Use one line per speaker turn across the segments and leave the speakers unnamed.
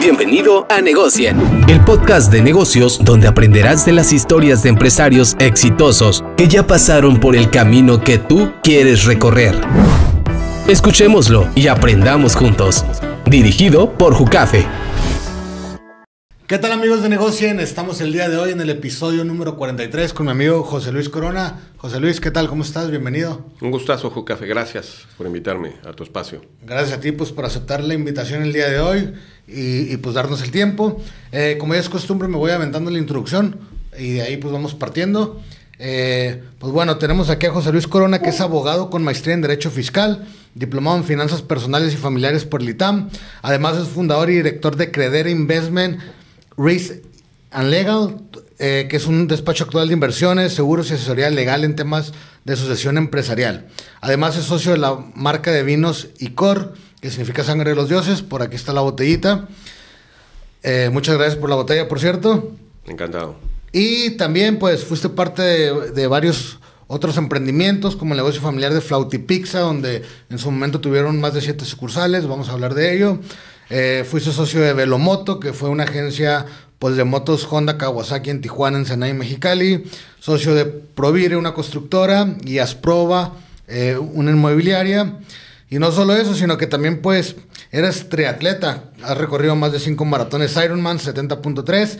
Bienvenido a Negocien, el podcast de negocios donde aprenderás de las historias de empresarios exitosos que ya pasaron por el camino que tú quieres recorrer. Escuchémoslo y aprendamos juntos. Dirigido por Jucafe.
¿Qué tal amigos de Negocien? Estamos el día de hoy en el episodio número 43 con mi amigo José Luis Corona. José Luis, ¿qué tal? ¿Cómo estás? Bienvenido.
Un gustazo, Jucafe. Gracias por invitarme a tu espacio.
Gracias a ti pues, por aceptar la invitación el día de hoy y, pues darnos el tiempo. Eh, como ya es costumbre, me voy aventando la introducción y de ahí pues vamos partiendo. Eh, pues bueno, tenemos aquí a José Luis Corona, que es abogado con maestría en Derecho Fiscal, diplomado en Finanzas Personales y Familiares por el Además es fundador y director de Credere Investment, Risk and Legal, eh, que es un despacho actual de inversiones, seguros y asesoría legal en temas de sucesión empresarial. Además es socio de la marca de vinos ICOR que significa sangre de los dioses. Por aquí está la botellita. Eh, muchas gracias por la botella, por cierto. Encantado. Y también, pues, fuiste parte de, varios otros emprendimientos, como el negocio familiar de Flauti Pizza, donde en su momento tuvieron más de siete sucursales, vamos a hablar de ello. Eh, fuiste socio de Velomoto, que fue una agencia pues, de motos Honda Kawasaki en Tijuana, ...en y Mexicali. Socio de Provire, una constructora, y Asproba, eh, una inmobiliaria. Y no solo eso, sino que también pues eres triatleta, has recorrido más de cinco maratones Ironman 70.3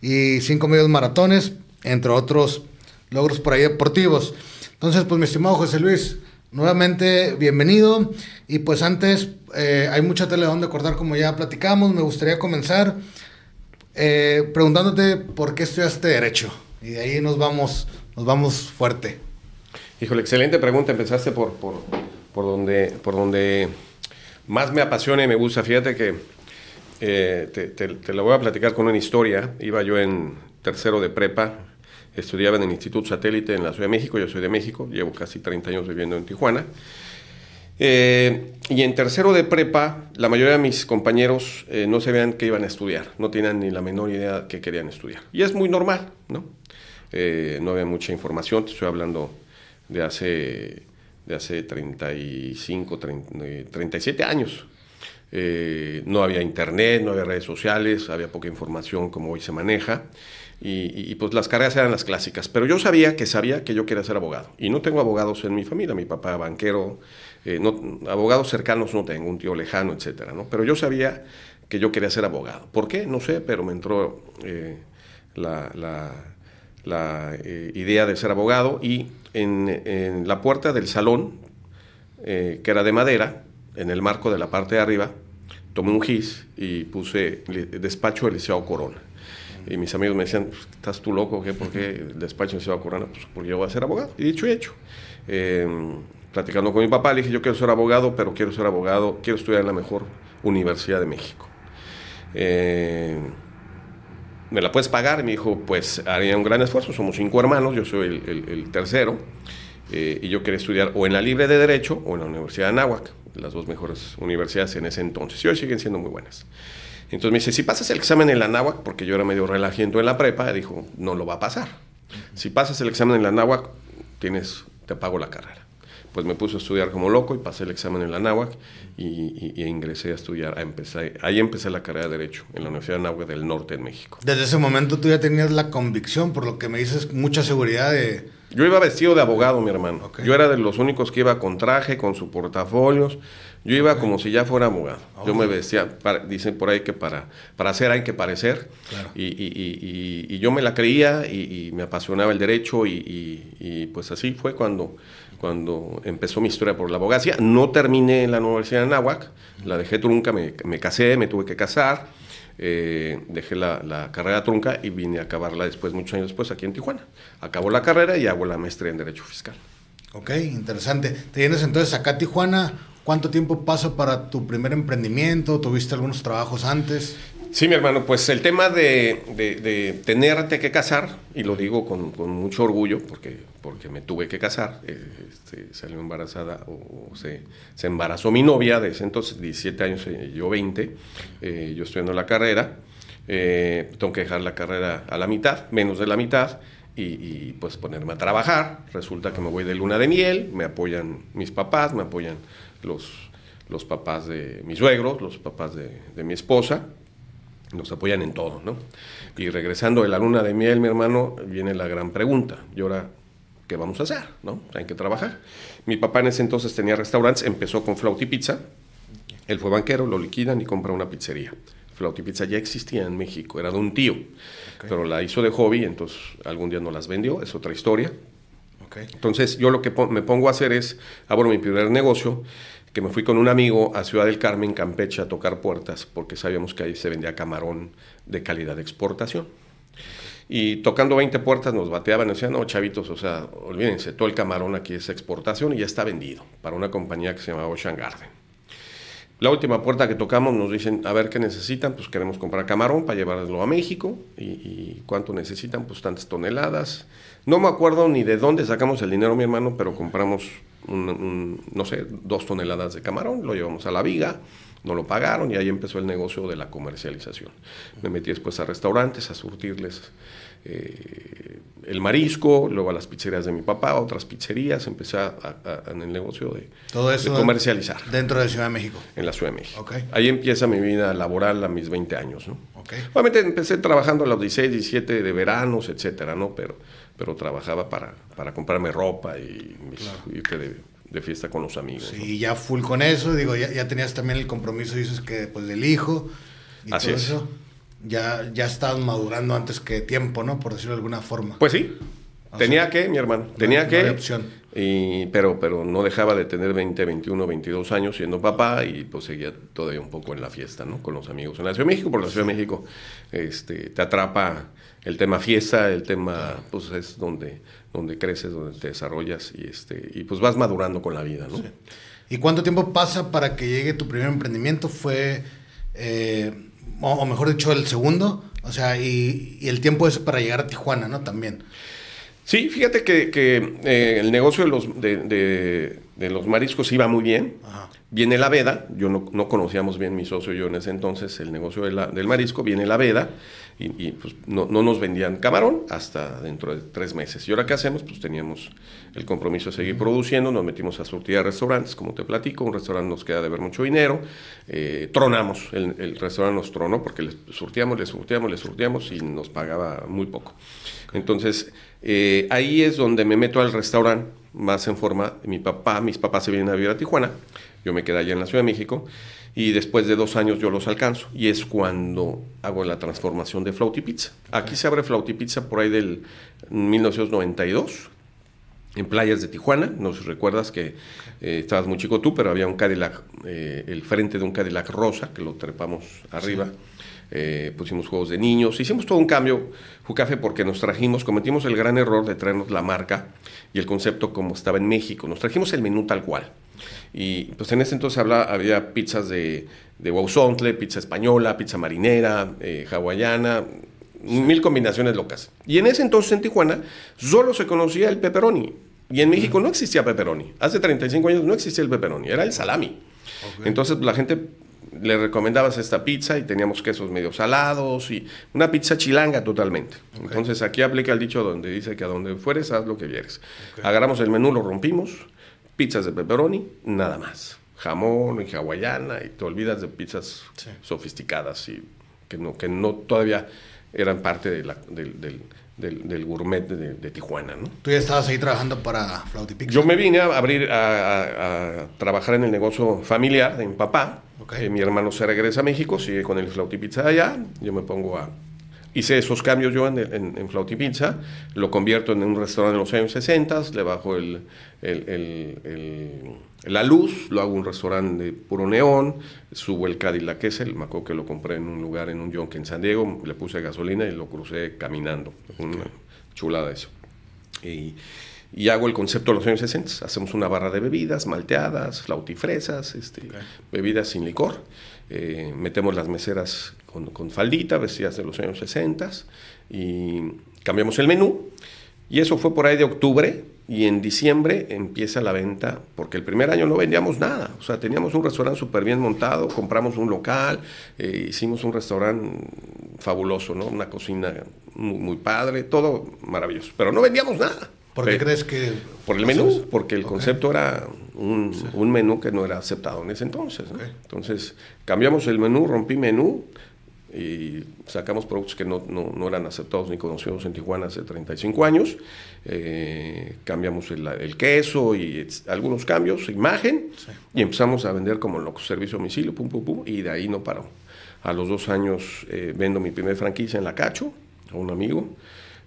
y cinco medios maratones, entre otros logros por ahí deportivos. Entonces, pues mi estimado José Luis, nuevamente bienvenido. Y pues antes, eh, hay mucha tele donde cortar como ya platicamos, me gustaría comenzar eh, preguntándote por qué estudiaste derecho. Y de ahí nos vamos, nos vamos fuerte.
Híjole, excelente pregunta. Empezaste por, por donde, por donde más me apasiona y me gusta. Fíjate que eh, te, te, voy a platicar con una historia. Iba yo en tercero de prepa, estudiaba en el Instituto Satélite en la Ciudad de México, yo soy de México, llevo casi 30 años viviendo en Tijuana. Eh, y en tercero de prepa, la mayoría de mis compañeros eh, no sabían qué iban a estudiar, no tenían ni la menor idea qué querían estudiar. Y es muy normal, ¿no? no había mucha información, te estoy hablando de hace hace 35, 37 eh, años. Eh, no había internet, no había redes sociales, había poca información como hoy se maneja. Y, pues las carreras eran las clásicas. Pero yo sabía que sabía que yo quería ser abogado. Y no tengo abogados en mi familia, mi papá banquero, eh, abogados cercanos no tengo, un tío lejano, etcétera, ¿no? Pero yo sabía que yo quería ser abogado. ¿Por qué? No sé, pero me entró la idea de ser abogado y en, la puerta del salón, eh, que era de madera, en el marco de la parte de arriba, tomé un gis y puse despacho Liceo Corona. Y mis amigos me decían, pues, ¿estás tú loco? ¿Qué? ¿Por qué el despacho Liceo Corona? Pues porque yo voy a ser abogado. Y dicho y hecho. Em, platicando con mi papá, le dije, yo quiero ser abogado, pero quiero ser abogado, quiero estudiar en la mejor universidad de México. Eh, ¿me la puedes pagar? Y me dijo, pues haría un gran esfuerzo, somos cinco hermanos, yo soy el, tercero, eh, y yo quería estudiar o en la Libre de Derecho o en la Universidad de Anáhuac, las dos mejores universidades en ese entonces, y hoy siguen siendo muy buenas. Entonces me dice, si pasas el examen en la Anáhuac, porque yo era medio relajiento en la prepa, dijo, no lo va a pasar. Si pasas el examen en la Anáhuac, tienes, te pago la carrera pues me puse a estudiar como loco y pasé el examen en la náhuac y, ingresé a estudiar. ahí empecé la carrera de Derecho en la Universidad de Náhuac del Norte en México.
Desde ese momento tú ya tenías la convicción, por lo que me dices, mucha seguridad de...
Yo iba vestido de abogado, mi hermano. Yo era de los únicos que iba con traje, con su portafolios. Yo iba como si ya fuera abogado. Yo me vestía, dicen por ahí que para, para hacer hay que parecer. Y, y, yo me la creía y, me apasionaba el derecho y, pues así fue cuando cuando empezó mi historia por la abogacía. No terminé en la Universidad de nahuac la dejé trunca, me, casé, me tuve que casar, eh, dejé la, carrera trunca y vine a acabarla después, muchos años después, aquí en Tijuana. Acabo la carrera y hago la maestría en Derecho Fiscal.
Ok, interesante. Te vienes entonces acá a Tijuana. ¿Cuánto tiempo pasó para tu primer emprendimiento? ¿Tuviste algunos trabajos antes?
Sí, mi hermano, pues el tema de, de, tenerte que casar, y lo digo con, con, mucho orgullo, porque, porque me tuve que casar, eh, este, salió embarazada o, se, se, embarazó mi novia de ese entonces, 17 años, eh, yo 20, eh, yo estoy en la carrera, tengo que dejar la carrera a la mitad, menos de la mitad, y, pues ponerme a trabajar. Resulta que me voy de luna de miel, me apoyan mis papás, me apoyan los, los papás de mis suegros, los papás de, de mi esposa nos apoyan en todo, ¿no? Y regresando de la luna de miel, mi hermano, viene la gran pregunta. ¿Y ahora qué vamos a hacer? ¿No? Hay que trabajar. Mi papá en ese entonces tenía restaurantes, empezó con Flauti Pizza. Él fue banquero, lo liquidan y compra una pizzería. Flautipizza Pizza ya existía en México, era de un tío, pero la hizo de hobby, entonces algún día no las vendió, es otra historia. Entonces yo lo que me pongo a hacer es, abro mi primer negocio que me fui con un amigo a Ciudad del Carmen, Campeche, a tocar puertas, porque sabíamos que ahí se vendía camarón de calidad de exportación. Y tocando 20 puertas nos bateaban y decían, no, chavitos, o sea, olvídense, todo el camarón aquí es exportación y ya está vendido para una compañía que se llamaba Ocean Garden. La última puerta que tocamos nos dicen, a ver qué necesitan, pues queremos comprar camarón para llevarlo a México y, cuánto necesitan, pues tantas toneladas. No me acuerdo ni de dónde sacamos el dinero, mi hermano, pero compramos, no sé, dos toneladas de camarón, lo llevamos a la viga, no lo pagaron y ahí empezó el negocio de la comercialización. Me metí después a restaurantes a surtirles eh, el marisco, luego a las pizzerías de mi papá, otras pizzerías, empecé en el negocio de,
comercializar. Dentro de Ciudad de México.
En la Ciudad de México. Ahí empieza mi vida laboral a mis 20 años, Obviamente empecé trabajando a los 16, 17 de veranos, etcétera, ¿no? Pero, pero trabajaba para, para comprarme ropa y, irte de, fiesta con los amigos.
Sí, ya full con eso, digo, ya, tenías también el compromiso, dices que pues del hijo. Así es ya, ya estás madurando antes que tiempo, ¿no? Por decirlo de alguna forma. Pues sí.
tenía que, mi hermano, tenía que. opción. Y, pero, pero no dejaba de tener 20, 21, 22 años siendo papá y pues seguía todavía un poco en la fiesta, ¿no? Con los amigos en la Ciudad de México, porque la Ciudad de México este, te atrapa el tema fiesta, el tema, pues es donde, donde creces, donde te desarrollas y, este, y pues vas madurando con la vida, ¿no? Sí.
¿Y cuánto tiempo pasa para que llegue tu primer emprendimiento? ¿Fue eh, o mejor dicho, el segundo, o sea, y, el tiempo es para llegar a Tijuana, ¿no? También.
Sí, fíjate que, que eh, el negocio de los, de, los mariscos iba muy bien. Viene la veda, yo no, no, conocíamos bien mi socio y yo en ese entonces el negocio del marisco, viene la veda, y, pues no, nos vendían camarón hasta dentro de tres meses. ¿Y ahora qué hacemos? Pues teníamos el compromiso de seguir produciendo, nos metimos a surtir a restaurantes, como te platico, un restaurante nos queda de ver mucho dinero, eh, tronamos, el, restaurante nos tronó porque les surtíamos, les surtíamos, les surtíamos y nos pagaba muy poco. Entonces, eh, ahí es donde me meto al restaurante más en forma, mi papá, mis papás se vienen a vivir a Tijuana, yo me quedé allá en la Ciudad de México, y después de dos años yo los alcanzo, y es cuando hago la transformación de Flauti Pizza. Aquí se abre Flauti Pizza por ahí del 1992, en playas de Tijuana, nos recuerdas que eh, estabas muy chico tú, pero había un Cadillac, eh, el frente de un Cadillac rosa, que lo trepamos arriba. Eh, pusimos juegos de niños, hicimos todo un cambio, Jucafe, porque nos trajimos, cometimos el gran error de traernos la marca y el concepto como estaba en México, nos trajimos el menú tal cual. Y pues en ese entonces había pizzas de, de pizza española, pizza marinera, eh, hawaiana, mil combinaciones locas. Y en ese entonces en Tijuana solo se conocía el pepperoni. Y en México no existía pepperoni. Hace 35 años no existía el pepperoni, era el salami. Entonces la gente le recomendabas esta pizza y teníamos quesos medio salados y una pizza chilanga totalmente. Entonces aquí aplica el dicho donde dice que a donde fueres haz lo que vieres. Agarramos el menú, lo rompimos, pizzas de pepperoni, nada más. Jamón y hawaiana y te olvidas de pizzas sofisticadas y que no, que no todavía eran parte de del del, gourmet de, Tijuana. ¿no?
Tú ya estabas ahí trabajando para Flautipizza?
Yo me vine a abrir, a, trabajar en el negocio familiar de mi papá. Eh, mi hermano se regresa a México, sigue con el Flautipizza allá. Yo me pongo a... Hice esos cambios yo en, en, Flautipizza, lo convierto en un restaurante de los años 60, le bajo el, el la luz, lo hago un restaurante de puro neón, subo el Cadillac Kessel, me acuerdo que lo compré en un lugar, en un yonque en San Diego, le puse gasolina y lo crucé caminando. Una chulada eso. Y, hago el concepto de los años 60. Hacemos una barra de bebidas, malteadas, flautifresas, este, bebidas sin licor. Eh, metemos las meseras con, con, faldita, vestidas de los años 60 y cambiamos el menú. Y eso fue por ahí de octubre y en diciembre empieza la venta, porque el primer año no vendíamos nada. O sea, teníamos un restaurante súper bien montado, compramos un local, eh, hicimos un restaurante fabuloso, ¿no? Una cocina muy, padre, todo maravilloso. Pero no vendíamos nada. ¿Por qué eh, crees que...? Por el menú, porque el concepto era un, menú que no era aceptado en ese entonces. Entonces, cambiamos el menú, rompí menú, y sacamos productos que no, eran aceptados ni conocidos en Tijuana hace 35 años. Eh, cambiamos el, queso y algunos cambios, imagen, y empezamos a vender como servicio a domicilio, pum, pum, pum, y de ahí no paró. A los dos años eh, vendo mi primera franquicia en La Cacho, a un amigo.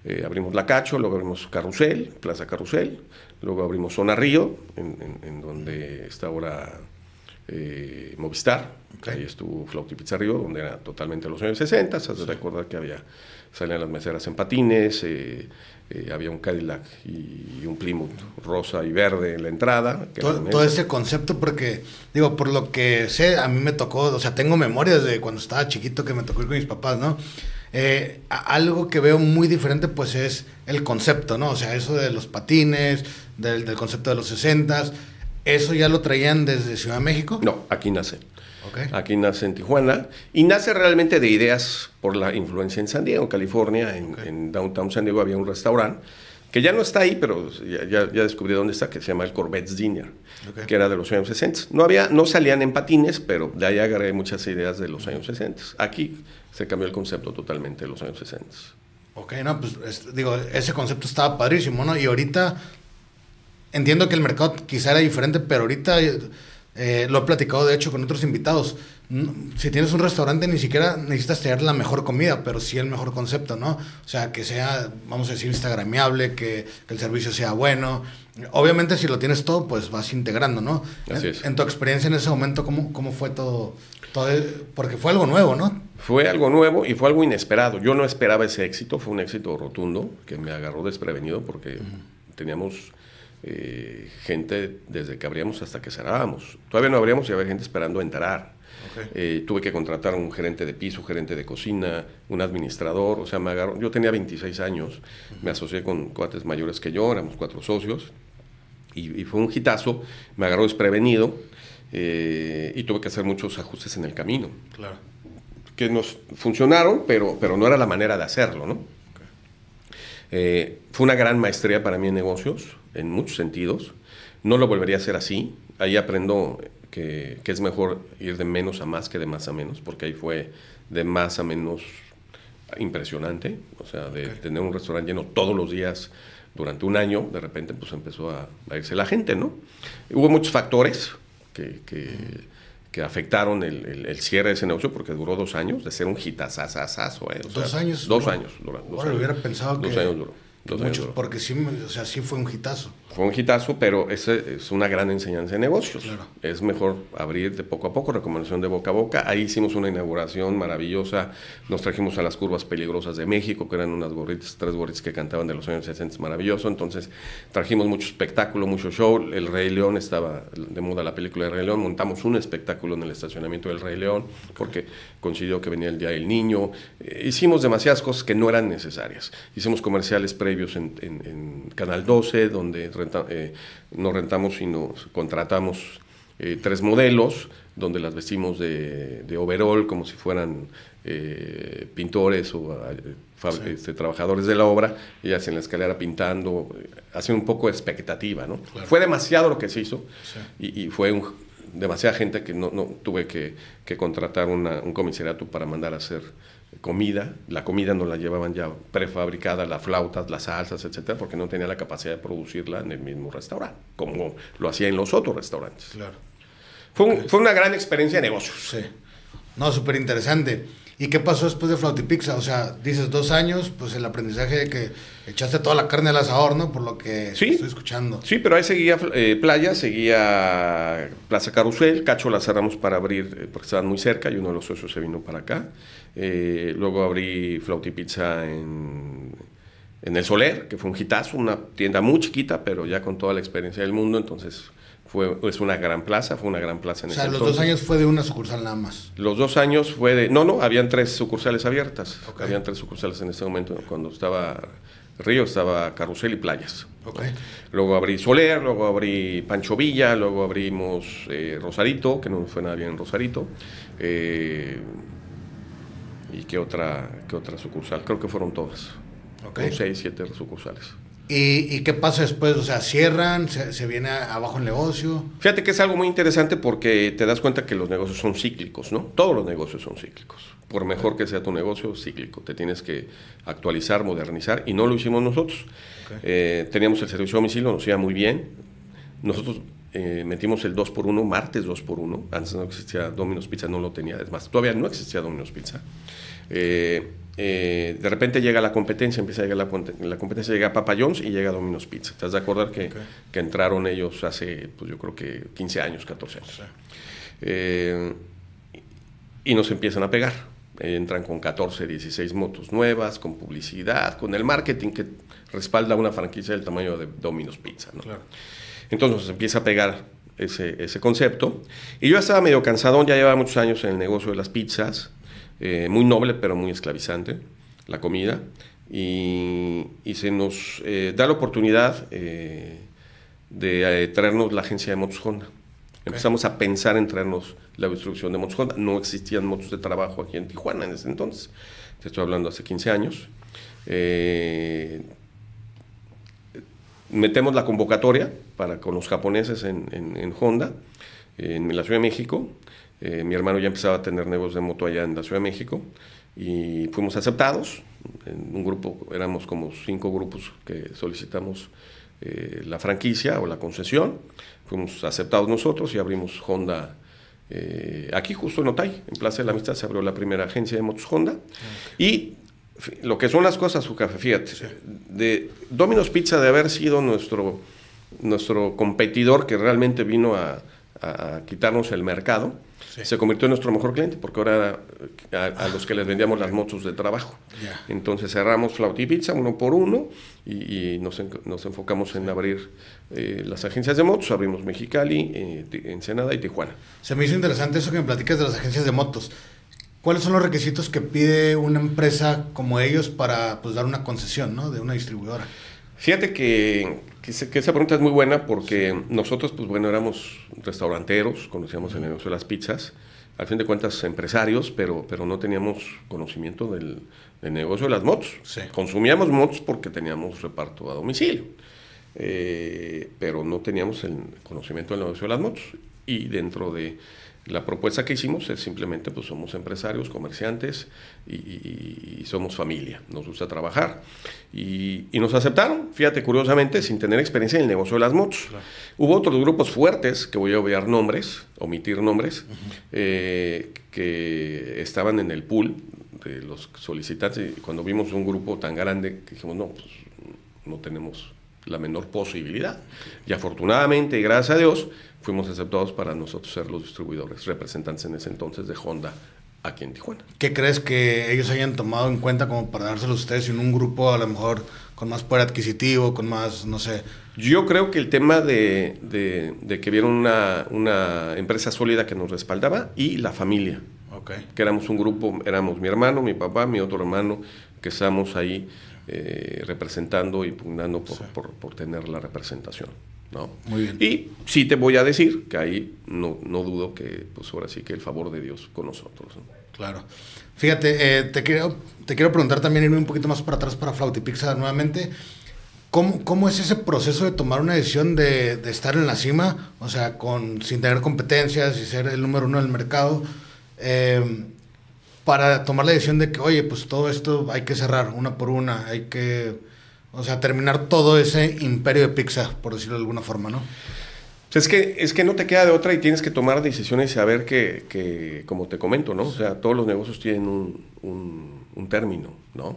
Eh, abrimos La Cacho, luego abrimos Carrusel, Plaza Carrusel, luego abrimos Zona Río, en donde está ahora eh, Movistar, ahí estuvo Flauti Pizarrío, donde era totalmente los años 60, se de recordar que había, salían las meseras en patines, eh, eh, había un Cadillac y, un Plymouth rosa y verde en la entrada. todo, ese
concepto, porque, digo, por lo que sé, a mí me tocó, o sea, tengo memorias de cuando estaba chiquito que me tocó ir con mis papás, ¿no? algo que veo muy diferente pues es el concepto, ¿no? O sea, eso de los patines, del, del concepto de los 60 ¿Eso ya lo traían desde Ciudad de México?
No, aquí nace. Aquí nace en Tijuana y nace realmente de ideas por la influencia en San Diego, California. En, Downtown San Diego había un restaurante que ya no está ahí, pero ya, descubrí dónde está, que se llama el Corvette's Dinner, que era de los años 60. No, había, no salían en patines, pero de ahí agarré muchas ideas de los años 60. Aquí se cambió el concepto totalmente de los años 60.
Ok, no, pues digo, ese concepto estaba padrísimo, ¿no? Y ahorita entiendo que el mercado quizá era diferente, pero ahorita eh, lo he platicado de hecho con otros invitados. Si tienes un restaurante ni siquiera necesitas tener la mejor comida, pero sí el mejor concepto, ¿no? O sea, que sea, vamos a decir, instagramiable, que, el servicio sea bueno. Obviamente si lo tienes todo, pues vas integrando, ¿no? Así En, tu experiencia en ese momento, ¿cómo, cómo fue todo, todo? porque fue algo nuevo, ¿no?
Fue algo nuevo y fue algo inesperado. Yo no esperaba ese éxito, fue un éxito rotundo que me agarró desprevenido porque teníamos eh, gente desde que abríamos hasta que cerrábamos. Todavía no abríamos y había gente esperando entrar. Eh, tuve que contratar a un gerente de piso, gerente de cocina, un administrador, o sea, me agarró. Yo tenía 26 años, me asocié con cuates mayores que yo, éramos cuatro socios, y, fue un hitazo, me agarró desprevenido eh, y tuve que hacer muchos ajustes en el camino. Claro. Que nos funcionaron, pero, pero no era la manera de hacerlo, ¿no? fue una gran maestría para mí en negocios en muchos sentidos. No lo volvería a hacer así. Ahí aprendo que, que, es mejor ir de menos a más que de más a menos, porque ahí fue de más a menos impresionante. O sea, de tener un restaurante lleno todos los días durante un año, de repente pues empezó a, irse la gente, ¿no? Hubo muchos factores que, que, que afectaron el, cierre de ese negocio porque duró dos años de ser un hitazazazazo. ¿eh? O dos años. Dos años. Duró, dos hubiera pensado dos Años duró Muchos, porque
sí, o sea, sí fue un hitazo
fue un hitazo, pero ese es una gran enseñanza de negocios. Es mejor abrir de poco a poco, recomendación de boca a boca. Ahí hicimos una inauguración maravillosa. Nos trajimos a las curvas peligrosas de México, que eran unas gorritas, tres gorritas que cantaban de los años 60, maravilloso. Entonces trajimos mucho espectáculo, mucho show. El Rey León estaba de moda la película de Rey León. Montamos un espectáculo en el estacionamiento del Rey León, porque coincidió que venía el Día del Niño. Eh, hicimos demasiadas cosas que no eran necesarias. Hicimos comerciales previos en, en Canal 12, donde eh, no rentamos, sino contratamos eh, tres modelos donde las vestimos de, overall como si fueran eh, pintores o este, trabajadores de la obra, y en la escalera pintando, hacen un poco expectativa, ¿no? Fue demasiado lo que se hizo y, fue un, demasiada gente que no, tuve que, contratar un comisariato para mandar a hacer comida, la comida no la llevaban ya prefabricada, las flautas, las salsas, etcétera, porque no tenía la capacidad de producirla en el mismo restaurante, como lo hacía en los otros restaurantes.
Claro. Fue, fue una gran experiencia de negocios. Sí. No, súper interesante. ¿Y qué pasó después de Pizza? O sea, dices dos años, pues el aprendizaje de que echaste toda la carne al asador, ¿no? Por lo que estoy escuchando.
Sí, pero ahí seguía eh, Playa, seguía Plaza Carusel, Cacho la cerramos para abrir, eh, porque estaban muy cerca y uno de los socios se vino para acá. Eh, luego abrí Pizza en, en El Soler, que fue un hitazo, una tienda muy chiquita, pero ya con toda la experiencia del mundo, entonces fue, es una gran plaza, fue una gran plaza en O sea, los dos años
fue de una sucursal nada más.
Los dos años fue de. No, no, habían tres sucursales abiertas. Habían tres sucursales en ese momento. Cuando estaba Río, estaba Carrusel y Playas. Luego abrí Soler, luego abrí Pancho Villa, luego abrimos eh, Rosarito, que no fue nada bien Rosarito. Eh, ¿Y qué otra, qué otra sucursal? Creo que fueron todas. seis, siete sucursales.
¿Y, qué pasa después? O sea, cierran, se, viene abajo el negocio. Fíjate que es algo muy interesante
porque te das cuenta que los negocios son cíclicos, ¿no? Todos los negocios son cíclicos. Por mejor que sea tu negocio, cíclico. Te tienes que actualizar, modernizar y no lo hicimos nosotros. Eh, teníamos el servicio a domicilio, nos iba muy bien. Nosotros eh, metimos el 2x1, martes 2x1. Antes no existía Domino's Pizza, no lo tenía. Es todavía no existía Domino's Pizza. Eh, eh, de repente llega la competencia, empieza a llegar la, competencia, llega Papa John's y llega Domino's Pizza. ¿Estás de acordar que, que entraron ellos hace, pues yo creo que 15 años, 14 años? Eh, y nos empiezan a pegar. Entran con 14, 16 motos nuevas, con publicidad, con el marketing que respalda una franquicia del tamaño de Domino's Pizza. Entonces nos empieza a pegar ese, concepto. Y yo estaba medio cansadón, ya llevaba muchos años en el negocio de las pizzas. Eh, muy noble pero muy esclavizante, la comida, y, se nos eh, da la oportunidad eh, de traernos la agencia de motos Honda. Empezamos a pensar en traernos la instrucción de motos Honda. No existían motos de trabajo aquí en Tijuana en ese entonces. Te estoy hablando hace 15 años. metemos la convocatoria para con los japoneses en, en Honda, en la Ciudad de México. Eh, mi hermano ya empezaba a tener negocios de moto allá en la Ciudad de México y fuimos aceptados. En un grupo, éramos como cinco grupos que solicitamos eh, la franquicia o la concesión. Fuimos aceptados nosotros y abrimos Honda. Eh, aquí justo en Otay, en Plaza de la Amistad, se abrió la primera agencia de motos Honda. Ah, y lo que son las cosas, su café, fíjate, de Domino's Pizza, de haber sido nuestro, nuestro competidor que realmente vino a quitarnos el mercado, se convirtió en nuestro mejor cliente porque ahora eh, a, los que les vendíamos las motos de trabajo. Entonces cerramos Flauti Pizza uno por uno y, nos, enfocamos en abrir eh, las agencias de motos. Abrimos Mexicali, eh, Ensenada y
Tijuana. Se me hizo interesante eso que me platicas de las agencias de motos. ¿Cuáles son los requisitos que pide una empresa como ellos para pues, dar una concesión de una distribuidora? Fíjate
que que, esa pregunta es muy buena porque nosotros, pues bueno, éramos restauranteros, conocíamos el negocio de las pizzas, al fin de cuentas empresarios, pero, pero no teníamos conocimiento del, negocio de las motos. Consumíamos motos porque teníamos reparto a domicilio, eh, pero no teníamos el conocimiento del negocio de las motos. Y dentro de la propuesta que hicimos es simplemente, pues somos empresarios, comerciantes y, somos familia, nos gusta trabajar. Y, nos aceptaron, fíjate, curiosamente, sin tener experiencia en el negocio de las motos. Hubo otros grupos fuertes, que voy a obviar nombres, omitir nombres, eh, que estaban en el pool de los solicitantes. Y cuando vimos un grupo tan grande, dijimos, no, pues no tenemos la menor posibilidad. Y afortunadamente, gracias a Dios, fuimos aceptados para nosotros ser los distribuidores, representantes en ese entonces de Honda aquí en Tijuana.
¿Qué crees que ellos hayan tomado en cuenta como para dárselos a ustedes en un grupo a lo mejor con más poder adquisitivo, con más, no sé?
Yo creo que el tema de, que vieron una, empresa sólida que nos respaldaba y la familia. Okay. Que éramos un grupo, éramos mi hermano, mi papá, mi otro hermano, que estamos ahí eh, representando y pugnando por tener la representación. ¿no? Muy bien. Y sí te voy a decir que ahí no, no dudo que, pues ahora sí que el favor de Dios con nosotros.
Claro. Fíjate, eh, te, quiero, te quiero preguntar también, irme un poquito más para atrás para Flautipixa nuevamente. ¿Cómo, es ese proceso de tomar una decisión de, estar en la cima? O sea, con, sin tener competencias y ser el número uno del mercado. Em, para tomar la decisión de que, oye, pues todo esto hay que cerrar una por una, hay que o sea, terminar todo ese imperio de pizza, por decirlo de alguna forma, ¿no?
Pues es que, es que no te queda de otra y tienes que tomar decisiones y saber que, que como te comento, ¿no? O sea, todos los negocios tienen un un término, ¿no?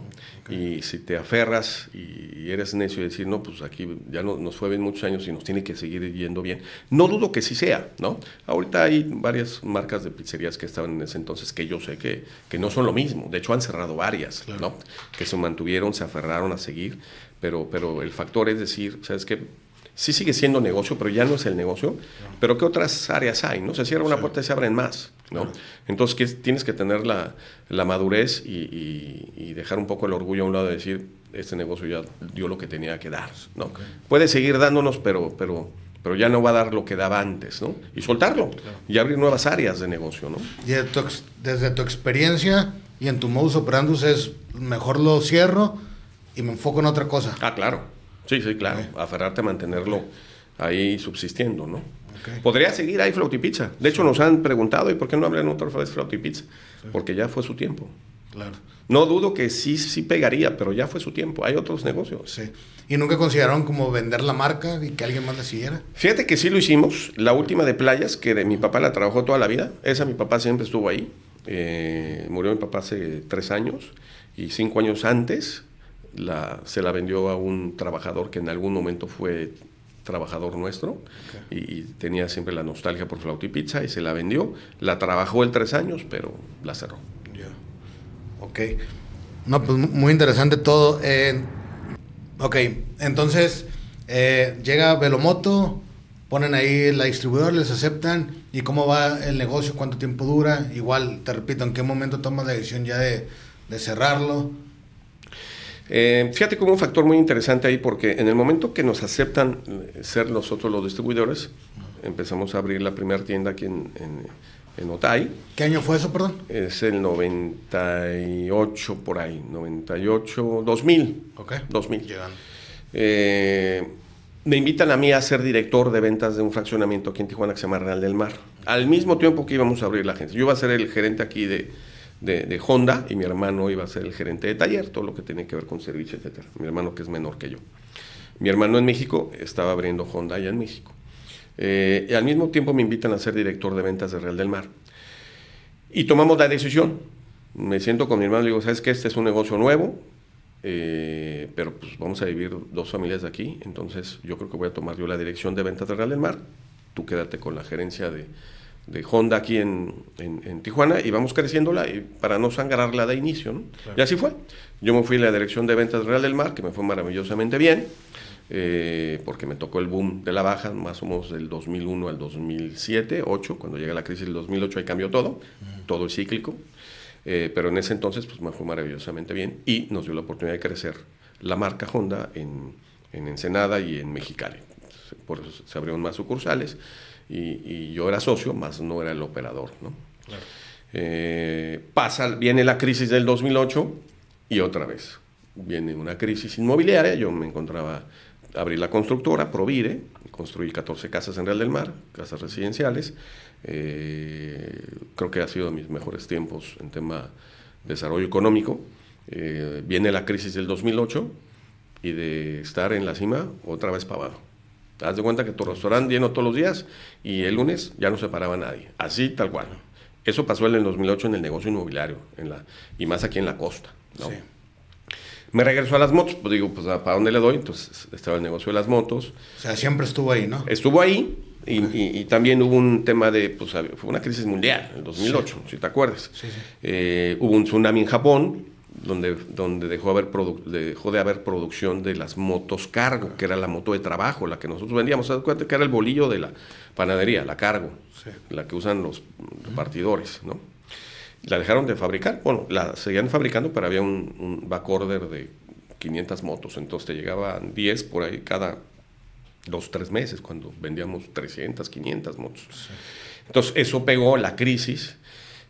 Y si te aferras y eres necio y decir, no, pues aquí ya no, nos fue bien muchos años y nos tiene que seguir yendo bien. No dudo que sí sea, ¿no? Ahorita hay varias marcas de pizzerías que estaban en ese entonces que yo sé que, que no son lo mismo. De hecho, han cerrado varias, ¿no? Que se mantuvieron, se aferraron a seguir, pero, pero el factor es decir, ¿sabes qué? sí sigue siendo negocio, pero ya no es el negocio. Pero ¿qué otras áreas hay? ¿no? Se cierra una puerta y se abren más. ¿no? Entonces tienes que tener la, madurez y, dejar un poco el orgullo a un lado de decir, este negocio ya dio lo que tenía que dar. ¿no? Puede seguir dándonos, pero, pero, pero ya no va a dar lo que daba antes. ¿no? Y soltarlo y abrir nuevas áreas de negocio. ¿no?
desde tu experiencia y en tu modus operandus es mejor lo cierro y me enfoco en otra cosa.
Ah, claro. Sí, sí, claro. Aferrarte a mantenerlo ahí subsistiendo, ¿no? Podría seguir ahí Flautipizza. De hecho, nos han preguntado, ¿y por qué no hablan otra vez Flautipizza? Porque ya fue su tiempo. Claro. No dudo que sí, sí pegaría, pero ya fue su tiempo. Hay otros negocios. Sí.
¿Y nunca consideraron como vender la marca y que alguien más la siguiera?
Fíjate que sí lo hicimos. La última de playas, que de mi papá la trabajó toda la vida. Esa mi papá siempre estuvo ahí. Eh, murió mi papá hace tres años y cinco años antes se la vendió a un trabajador que en algún momento fue trabajador nuestro y, tenía siempre la nostalgia por flauta y pizza y se la vendió. La trabajó el tres años, pero la cerró. Ya. Ok.
No, pues muy interesante todo. Eh, ok, entonces eh, llega Velomoto, ponen ahí la distribuidora, les aceptan y cómo va el negocio, cuánto tiempo dura. Igual, te repito, en qué momento tomas la decisión ya de cerrarlo
eh, fíjate como un factor muy interesante ahí, porque en el momento que nos aceptan eh, ser nosotros los distribuidores, empezamos a abrir la primera tienda aquí en, en, Otay. ¿Qué año fue eso, perdón? Es el 98 por ahí, 98, 2000. Ok. 2000. Eh, me invitan a mí a ser director de ventas de un fraccionamiento aquí en Tijuana que se llama Real del Mar. Al mismo tiempo que íbamos a abrir la agencia. Yo iba a ser el gerente aquí de, de, Honda y mi hermano iba a ser el gerente de taller, todo lo que tiene que ver con servicio, etcétera. Mi hermano que es menor que yo. Mi hermano en México estaba abriendo Honda allá en México. Eh, y al mismo tiempo me invitan a ser director de ventas de Real del Mar. Y tomamos la decisión. Me siento con mi hermano y le digo, ¿sabes qué? Este es un negocio nuevo, eh, pero pues vamos a vivir dos familias de aquí, entonces yo creo que voy a tomar yo la dirección de ventas de Real del Mar, tú quédate con la gerencia de, de Honda aquí en, Tijuana y vamos creciéndola y para no sangrarla de inicio. Y así fue. Yo me fui a la dirección de ventas Real del Mar, que me fue maravillosamente bien, eh, porque me tocó el boom de la baja, más o menos del 2001 al 2007, 2008, cuando llega la crisis del 2008 ahí cambió todo, todo el cíclico, eh, pero en ese entonces pues me fue maravillosamente bien y nos dio la oportunidad de crecer la marca Honda en, en Ensenada y en Mexicali. Por eso se abrieron más sucursales y, yo era socio, más no era el operador. Eh, pasa, viene la crisis del 2008 y otra vez viene una crisis inmobiliaria. Yo me encontraba, abrir la constructora, Provire, construir 14 casas en Real del Mar, casas residenciales. Eh, creo que ha sido de mis mejores tiempos en tema desarrollo económico. Eh, viene la crisis del 2008 y de estar en la cima otra vez pavado te das de cuenta que tu restaurante lleno todos los días y el lunes ya no se paraba nadie. Así, tal cual. Eso pasó en el 2008 en el negocio inmobiliario en la, y más aquí en la costa. Me regreso a las motos, pues digo, pues ¿para dónde le doy? Entonces estaba el negocio de las motos.
O sea, siempre estuvo ahí, ¿no?
Estuvo ahí y, también hubo un tema de, pues fue una crisis mundial en el 2008, si te acuerdas. Eh, hubo un tsunami en Japón donde, donde dejó, haber dejó de haber producción de las motos cargo, que era la moto de trabajo, la que nosotros vendíamos. que era el bolillo de la panadería, la cargo, la que usan los repartidores, ¿no? La dejaron de fabricar, bueno, la seguían fabricando, pero había un, backorder de 500 motos, entonces te llegaban 10 por ahí cada dos, tres meses, cuando vendíamos 300, 500 motos. Entonces eso pegó la crisis.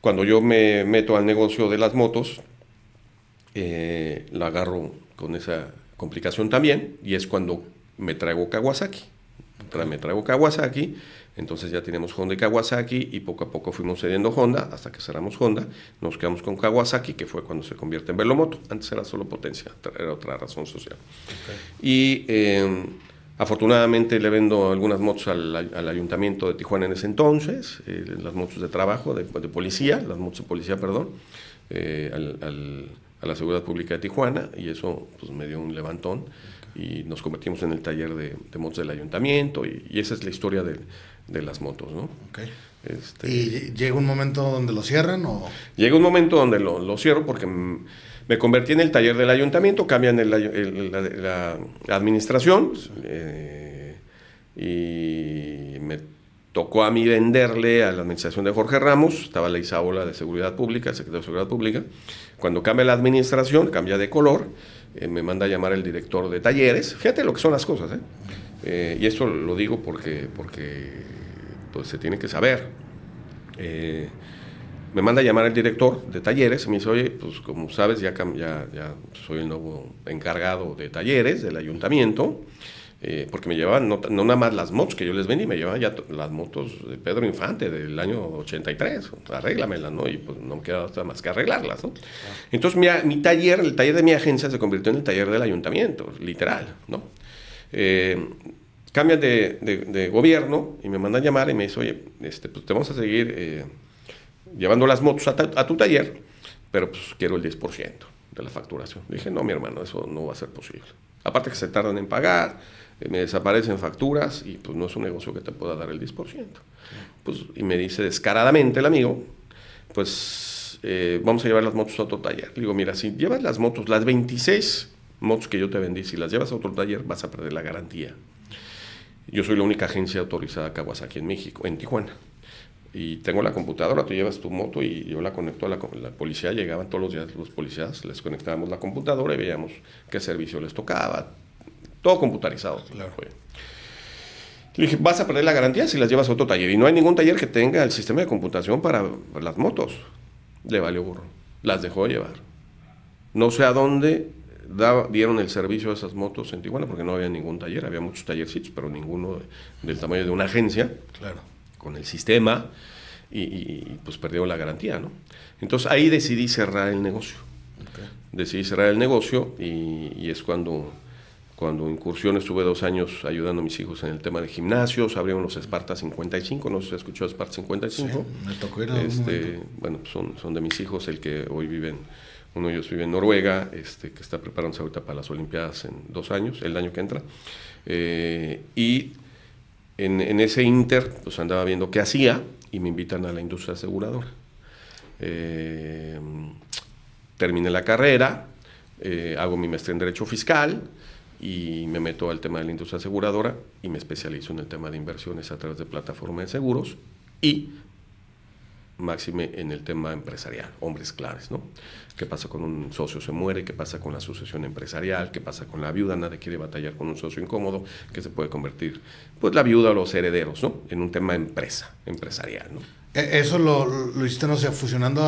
Cuando yo me meto al negocio de las motos, eh, la agarro con esa complicación también y es cuando me traigo Kawasaki. Me traigo Kawasaki, entonces ya tenemos Honda y Kawasaki y poco a poco fuimos cediendo Honda hasta que cerramos Honda, nos quedamos con Kawasaki que fue cuando se convierte en Velomoto, antes era solo potencia, era otra razón social. Y eh, afortunadamente le vendo algunas motos al, ayuntamiento de Tijuana en ese entonces, eh, las motos de trabajo, de, policía, las motos de policía, perdón, al a la Seguridad Pública de Tijuana y eso pues, me dio un levantón y nos convertimos en el taller de, motos del ayuntamiento y, esa es la historia de, las motos, ¿no?
Este ¿Y llega un momento donde lo cierran o...?
Llega un momento donde lo, cierro porque me convertí en el taller del ayuntamiento, cambian la, administración eh, y me tocó a mí venderle a la administración de Jorge Ramos, estaba la Isaola de Seguridad Pública, el de Seguridad Pública. Cuando cambia la administración, cambia de color, eh, me manda a llamar el director de talleres. Fíjate lo que son las cosas, ¿eh? eh y esto lo digo porque, porque pues, se tiene que saber. Eh, me manda a llamar el director de talleres, me dice, oye, pues como sabes, ya, ya soy el nuevo encargado de talleres del ayuntamiento. Eh, porque me llevaban no, nada más las motos que yo les vendí, me llevaban ya las motos de Pedro Infante del año 83, arréglamelas, ¿no? Y pues no me queda más que arreglarlas, ¿no? Entonces mi, taller, el taller de mi agencia se convirtió en el taller del ayuntamiento, literal, ¿no? Eh, cambian de, gobierno y me mandan llamar y me dicen, oye, este, pues te vamos a seguir eh, llevando las motos a, a, tu taller, pero pues quiero el 10% de la facturación. Dije, no, mi hermano, eso no va a ser posible. Aparte que se tardan en pagar, eh, me desaparecen facturas y pues no es un negocio que te pueda dar el 10%. Pues, y me dice descaradamente el amigo, pues eh, vamos a llevar las motos a otro taller. Le digo, mira, si llevas las motos, las 26 motos que yo te vendí, si las llevas a otro taller vas a perder la garantía. Yo soy la única agencia autorizada Kawasaki en México, en Tijuana. Y tengo la computadora, tú llevas tu moto y yo la conecto a la, la policía. Llegaban todos los días los policías, les conectábamos la computadora y veíamos qué servicio les tocaba, todo computarizado. Le dije, vas a perder la garantía si las llevas a otro taller. Y no hay ningún taller que tenga el sistema de computación para las motos. Le valió burro. Las dejó llevar. No sé a dónde dieron el servicio a esas motos en Tijuana, porque no había ningún taller. Había muchos tallercitos, pero ninguno del tamaño de una agencia. Claro. Con el sistema. Y, pues perdió la garantía, ¿no? Entonces ahí decidí cerrar el negocio. Decidí cerrar el negocio y es cuando cuando incursión estuve dos años ayudando a mis hijos en el tema de gimnasios, abrieron los Esparta 55, no sé si has escuchado Esparta 55. me tocó este, Bueno, son, son de mis hijos, el que hoy vive uno de ellos vive en Noruega, este, que está preparándose ahorita para las Olimpiadas en dos años, el año que entra. Eh, y en, ese inter, pues andaba viendo qué hacía y me invitan a la industria aseguradora. Eh, terminé la carrera, eh, hago mi maestría en Derecho Fiscal y me meto al tema de la industria aseguradora y me especializo en el tema de inversiones a través de plataformas de seguros y máxime en el tema empresarial, hombres claves, ¿no? ¿Qué pasa con un socio se muere? ¿Qué pasa con la sucesión empresarial? ¿Qué pasa con la viuda? Nadie quiere batallar con un socio incómodo que se puede convertir, pues la viuda o los herederos, ¿no? En un tema empresa, empresarial, ¿no?
¿E-, ¿Eso lo, lo hiciste, no sé, fusionando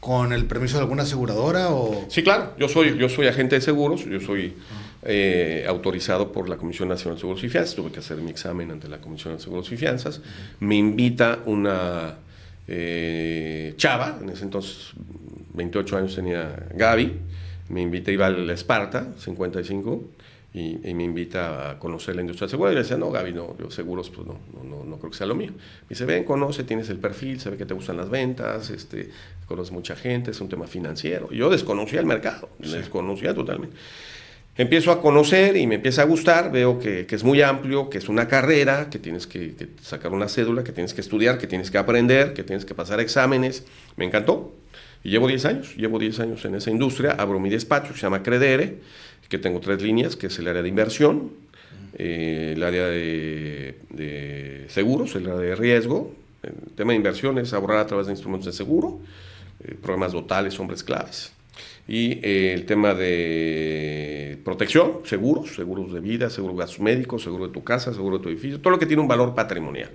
con el permiso de alguna aseguradora o...?
Sí, claro. Yo soy, yo soy agente de seguros, yo soy... Ah. Eh, autorizado por la Comisión Nacional de Seguros y Fianzas, tuve que hacer mi examen ante la Comisión de Seguros y Fianzas, me invita una eh, chava, en ese entonces 28 años tenía Gaby, me invita, iba a la Esparta, 55, y, me invita a conocer la industria seguros Y le decía, no, Gaby, no, yo seguros, pues no, no, no, creo que sea lo mío. Me dice, ven, conoce, tienes el perfil, sabe que te gustan las ventas, este, conoces mucha gente, es un tema financiero. yo desconocía el mercado, desconocía totalmente empiezo a conocer y me empieza a gustar, veo que, es muy amplio, que es una carrera, que tienes que, sacar una cédula, que tienes que estudiar, que tienes que aprender, que tienes que pasar exámenes. Me encantó. Y llevo 10 años, llevo 10 años en esa industria, abro mi despacho, se llama Credere, que tengo tres líneas, que es el área de inversión, eh, el área de, seguros, el área de riesgo, el tema de inversión es ahorrar a través de instrumentos de seguro, eh, programas dotales, hombres claves. Y eh, el tema de protección, seguros, seguros de vida, seguros de gastos médicos, seguro de tu casa, seguro de tu edificio, todo lo que tiene un valor patrimonial.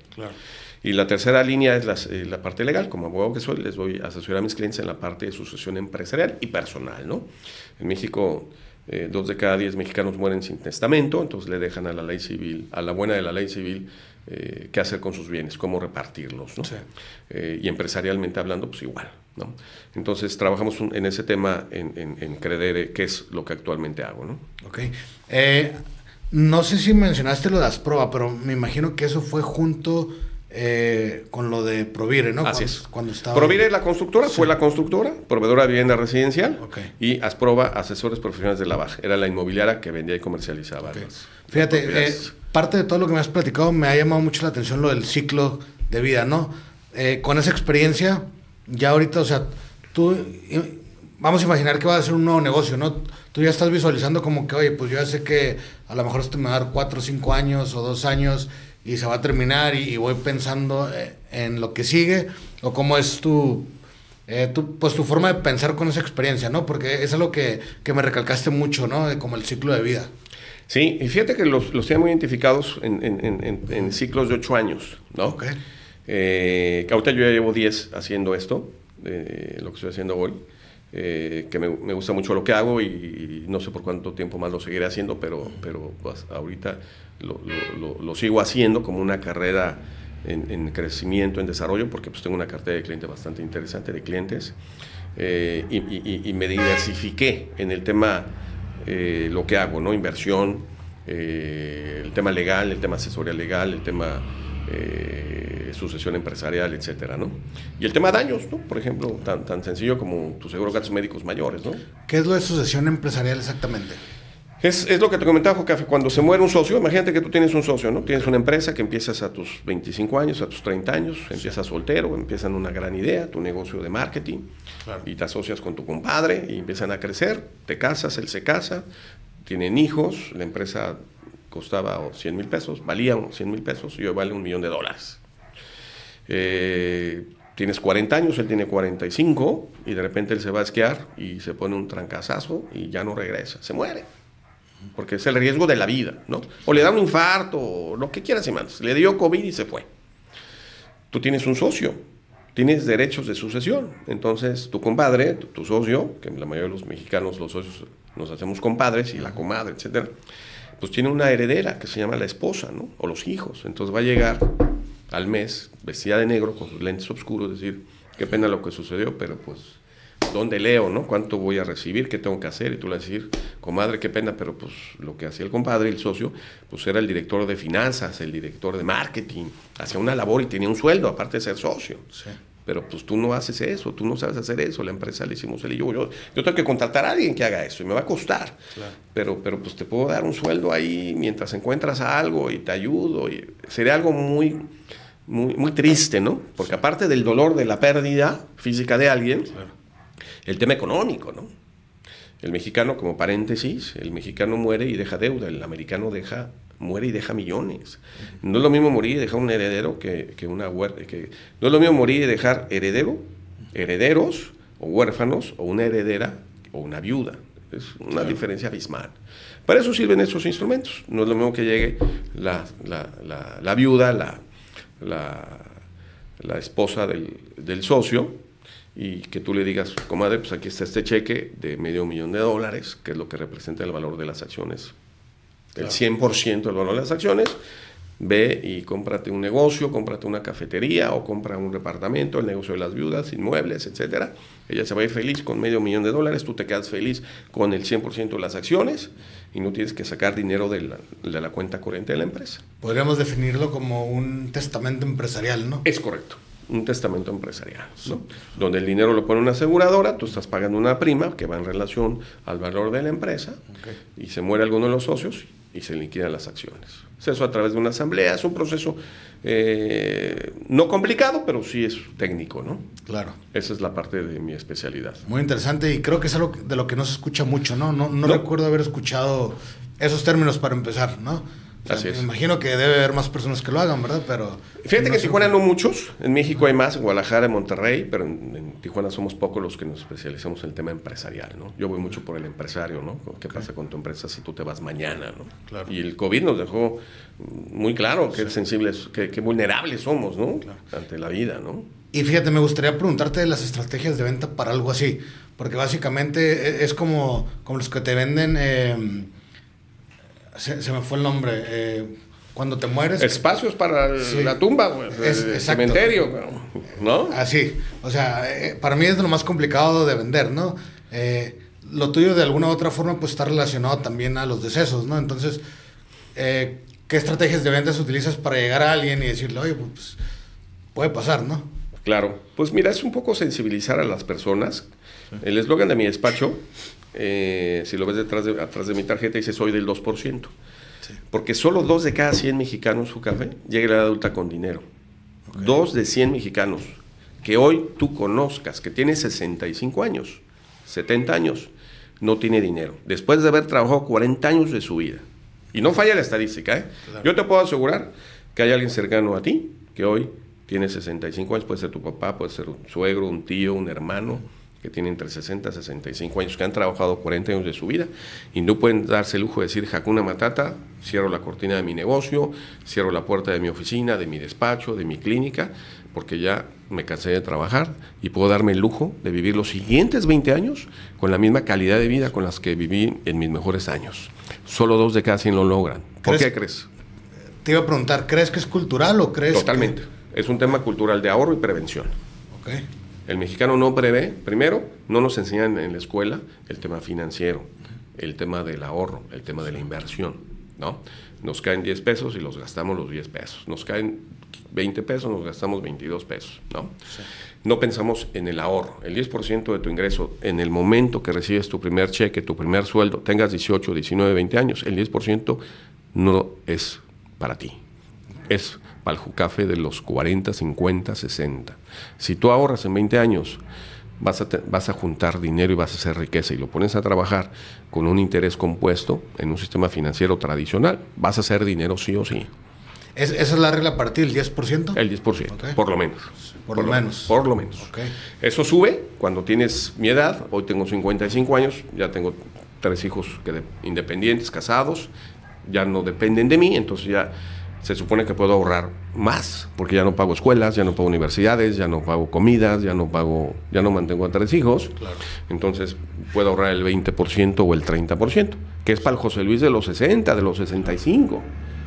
Y la tercera línea es eh, la, parte legal. Como abogado que soy, les voy a asesorar a mis clientes en la parte de sucesión empresarial y personal, ¿no? En México, eh, dos de cada diez mexicanos mueren sin testamento, entonces le dejan a la ley civil, a la buena de la ley civil, qué hacer con sus bienes, cómo repartirlos, ¿no? y empresarialmente hablando, pues igual. Entonces trabajamos en ese tema en, creer que es lo que actualmente hago. ¿no?
Ok. Eh, no sé si mencionaste lo de Asproba, pero me imagino que eso fue junto eh, con lo de Provire, ¿no? Así es. Cuando estaba Provire,
la constructora, fue la constructora, proveedora de vivienda residencial. Y Asproba, asesores profesionales de la Baja. Era la inmobiliaria que vendía y comercializaba.
Fíjate, eh, parte de todo lo que me has platicado me ha llamado mucho la atención lo del ciclo de vida, ¿no? con esa experiencia ya ahorita, o sea, tú, vamos a imaginar que va a ser un nuevo negocio, ¿no? Tú ya estás visualizando como que, oye, pues yo ya sé que a lo mejor esto me va a dar cuatro, o cinco años o dos años y se va a terminar y, voy pensando eh, en lo que sigue o cómo es tu, eh, tu, pues tu forma de pensar con esa experiencia, ¿no? Porque es algo que, me recalcaste mucho, ¿no? De como el ciclo de vida. Sí, y fíjate que los, los
identificados en, en, ciclos de ocho años, ¿no? Okay. Eh, ahorita yo ya llevo 10 haciendo esto, eh, lo que estoy haciendo hoy, eh, que me, gusta mucho lo que hago y, no sé por cuánto tiempo más lo seguiré haciendo, pero, pero pues, ahorita lo, sigo haciendo como una carrera en, crecimiento, en desarrollo, porque pues tengo una cartera de clientes bastante interesante, de clientes, eh, y, y, me diversifiqué en el tema, lo que hago, ¿no? Inversión, el tema legal, el tema asesoría legal, el tema eh, sucesión empresarial, etcétera, ¿no? Y el tema de daños, ¿no? Por ejemplo, tan, tan sencillo como tu seguro de gastos médicos mayores, ¿no?
¿Qué es lo de sucesión empresarial exactamente?
Es, lo que te comentaba, Jocafe, cuando se muere un socio, imagínate que tú tienes un socio, ¿no? Tienes una empresa que empiezas a tus 25 años, a tus 30 años, empiezas soltero, empiezan una gran idea, tu negocio de marketing, y te asocias con tu compadre y empiezan a crecer, te casas, él se casa, tienen hijos, la empresa costaba 100 mil pesos, valía 100 mil pesos y hoy vale un millón de dólares. Eh, tienes 40 años, él tiene 45 y de repente él se va a esquiar y se pone un trancazazo y ya no regresa, se muere. Porque es el riesgo de la vida, ¿no? O le da un infarto, o lo que quieras y más, Le dio COVID y se fue. Tú tienes un socio, tienes derechos de sucesión. Entonces, tu compadre, tu, tu, socio, que la mayoría de los mexicanos, los socios, nos hacemos compadres, y la comadre, etcétera, pues tiene una heredera que se llama la esposa, ¿no? O los hijos. Entonces va a llegar al mes vestida de negro con sus lentes oscuros, decir, qué pena lo que sucedió, pero pues, ¿dónde leo, no? ¿Cuánto voy a recibir? ¿Qué tengo que hacer? Y tú le vas a decir, comadre, qué pena, pero pues lo que hacía el compadre, el socio, pues era el director de finanzas, el director de marketing, hacía una labor y tenía un sueldo, aparte de ser socio. Pero pues tú no haces eso, tú no sabes hacer eso, la empresa le hicimos el y yo, yo, tengo que contratar a alguien que haga eso y me va a costar. Pero, pero pues te puedo dar un sueldo ahí mientras encuentras algo y te ayudo. Y sería algo muy, muy, triste, ¿no? Porque aparte del dolor de la pérdida física de alguien, el tema económico, ¿no? El mexicano, como paréntesis, el mexicano muere y deja deuda, el americano deja muere y deja millones. No es lo mismo morir y dejar un heredero que, una Que, no es lo mismo morir y dejar heredero, herederos o huérfanos o una heredera o una viuda. Es una diferencia abismal.
Para eso sirven esos
instrumentos. No es lo mismo que llegue la, la, la viuda, la, esposa del, del, socio, y que tú le digas, comadre, pues aquí está este cheque de medio millón de dólares, que es lo que representa el valor de las acciones el 100% del valor de las acciones, ve y cómprate un negocio, cómprate una cafetería o compra un departamento, el negocio de las viudas, inmuebles, etcétera. Ella se va a ir feliz con medio millón de dólares, tú te quedas feliz con el 100% de las acciones y no tienes que sacar dinero de la, cuenta corriente de la empresa.
Podríamos definirlo como un testamento empresarial, ¿no? Es correcto,
un testamento empresarial, ¿no? Donde el dinero lo pone una aseguradora, tú estás pagando una prima que va en relación al valor de la empresa y se muere alguno de los socios y se liquidan las acciones. Eso a través de una asamblea, es un proceso eh, no complicado, pero sí es técnico, ¿no? Claro. Esa es la parte de mi especialidad.
Muy interesante y creo que es algo de lo que no se escucha mucho, ¿no? No, no, no. recuerdo haber escuchado esos términos para empezar, ¿no? Me imagino que debe haber más personas que lo hagan, ¿verdad? Pero Fíjate que en Tijuana
no muchos. En México hay más, en Guadalajara, en Monterrey, pero en, Tijuana somos pocos los que nos especializamos en el tema empresarial, ¿no? Yo voy mucho por el empresario, ¿no? ¿Qué pasa con tu empresa si tú te vas mañana, ¿no? Y el COVID nos dejó muy claro qué sensibles, qué, vulnerables somos, ¿no? Ante la vida, ¿no?
Y fíjate, me gustaría preguntarte de las estrategias de venta para algo así, porque básicamente e, es como, los que te venden... Em, se, me fue el nombre. Eh, cuando te mueres. Espacios para la tumba, güey. cementerio, ¿no? Así. O sea, eh, para mí es lo más complicado de vender, ¿no? Eh, lo tuyo de alguna u otra forma pues está relacionado también a los decesos, ¿no? Entonces, ¿qué estrategias de ventas utilizas para llegar a alguien y decirle, oye, pues puede pasar, ¿no?
Claro. Pues mira, es un poco sensibilizar a las personas. El eslogan de mi despacho eh, si lo ves detrás de, atrás de mi tarjeta, dice soy del 2%. Porque solo dos de cada 100 mexicanos su café llega a la adulta con dinero. Dos de 100 mexicanos que hoy tú conozcas, que tiene 65 años, 70 años, no tiene dinero. Después de haber trabajado 40 años de su vida. Y no falla la estadística. ¿eh? Yo te puedo asegurar que hay alguien cercano a ti que hoy tiene 65 años. Puede ser tu papá, puede ser un suegro, un tío, un hermano que tienen entre 60 y 65 años, que han trabajado 40 años de su vida y no pueden darse el lujo de decir, Jacuna Matata, cierro la cortina de mi negocio, cierro la puerta de mi oficina, de mi despacho, de mi clínica, porque ya me cansé de trabajar y puedo darme el lujo de vivir los siguientes 20 años con la misma calidad de vida con las que viví en mis mejores años. Solo dos de cada 100 lo logran. ¿Por qué crees?
Te iba a preguntar, ¿crees que es cultural o crees? Totalmente.
Es un tema cultural de ahorro y prevención. Okay. El mexicano no prevé, primero, no nos enseñan en la escuela el tema financiero, el tema del ahorro, el tema de la inversión, ¿no? Nos caen 10 pesos y los gastamos los 10 pesos. Nos caen 20 pesos, nos gastamos 22 pesos, ¿no? No pensamos en el ahorro. El 10% de tu ingreso en el momento que recibes tu primer cheque, tu primer sueldo, tengas 18, 19, 20 años, el 10% no es para ti. Es al Jucafe de los 40, 50, 60. Si tú ahorras en 20 años, vas a, vas a juntar dinero y vas a hacer riqueza y lo pones a trabajar con un interés compuesto en un sistema financiero tradicional, vas a hacer dinero sí o sí.
¿Esa es la regla a partir del 10%? El 10%, por lo menos.
Por, lo, menos. Por lo menos. Eso sube cuando tienes mi edad, hoy tengo 55 años, ya tengo tres hijos que independientes, casados, ya no dependen de mí, entonces ya se supone que puedo ahorrar más, porque ya no pago escuelas, ya no pago universidades, ya no pago comidas, ya no pago, ya no mantengo a tres hijos. Entonces puedo ahorrar el 20% o el 30%, que es para el José Luis de los 60, de los 65.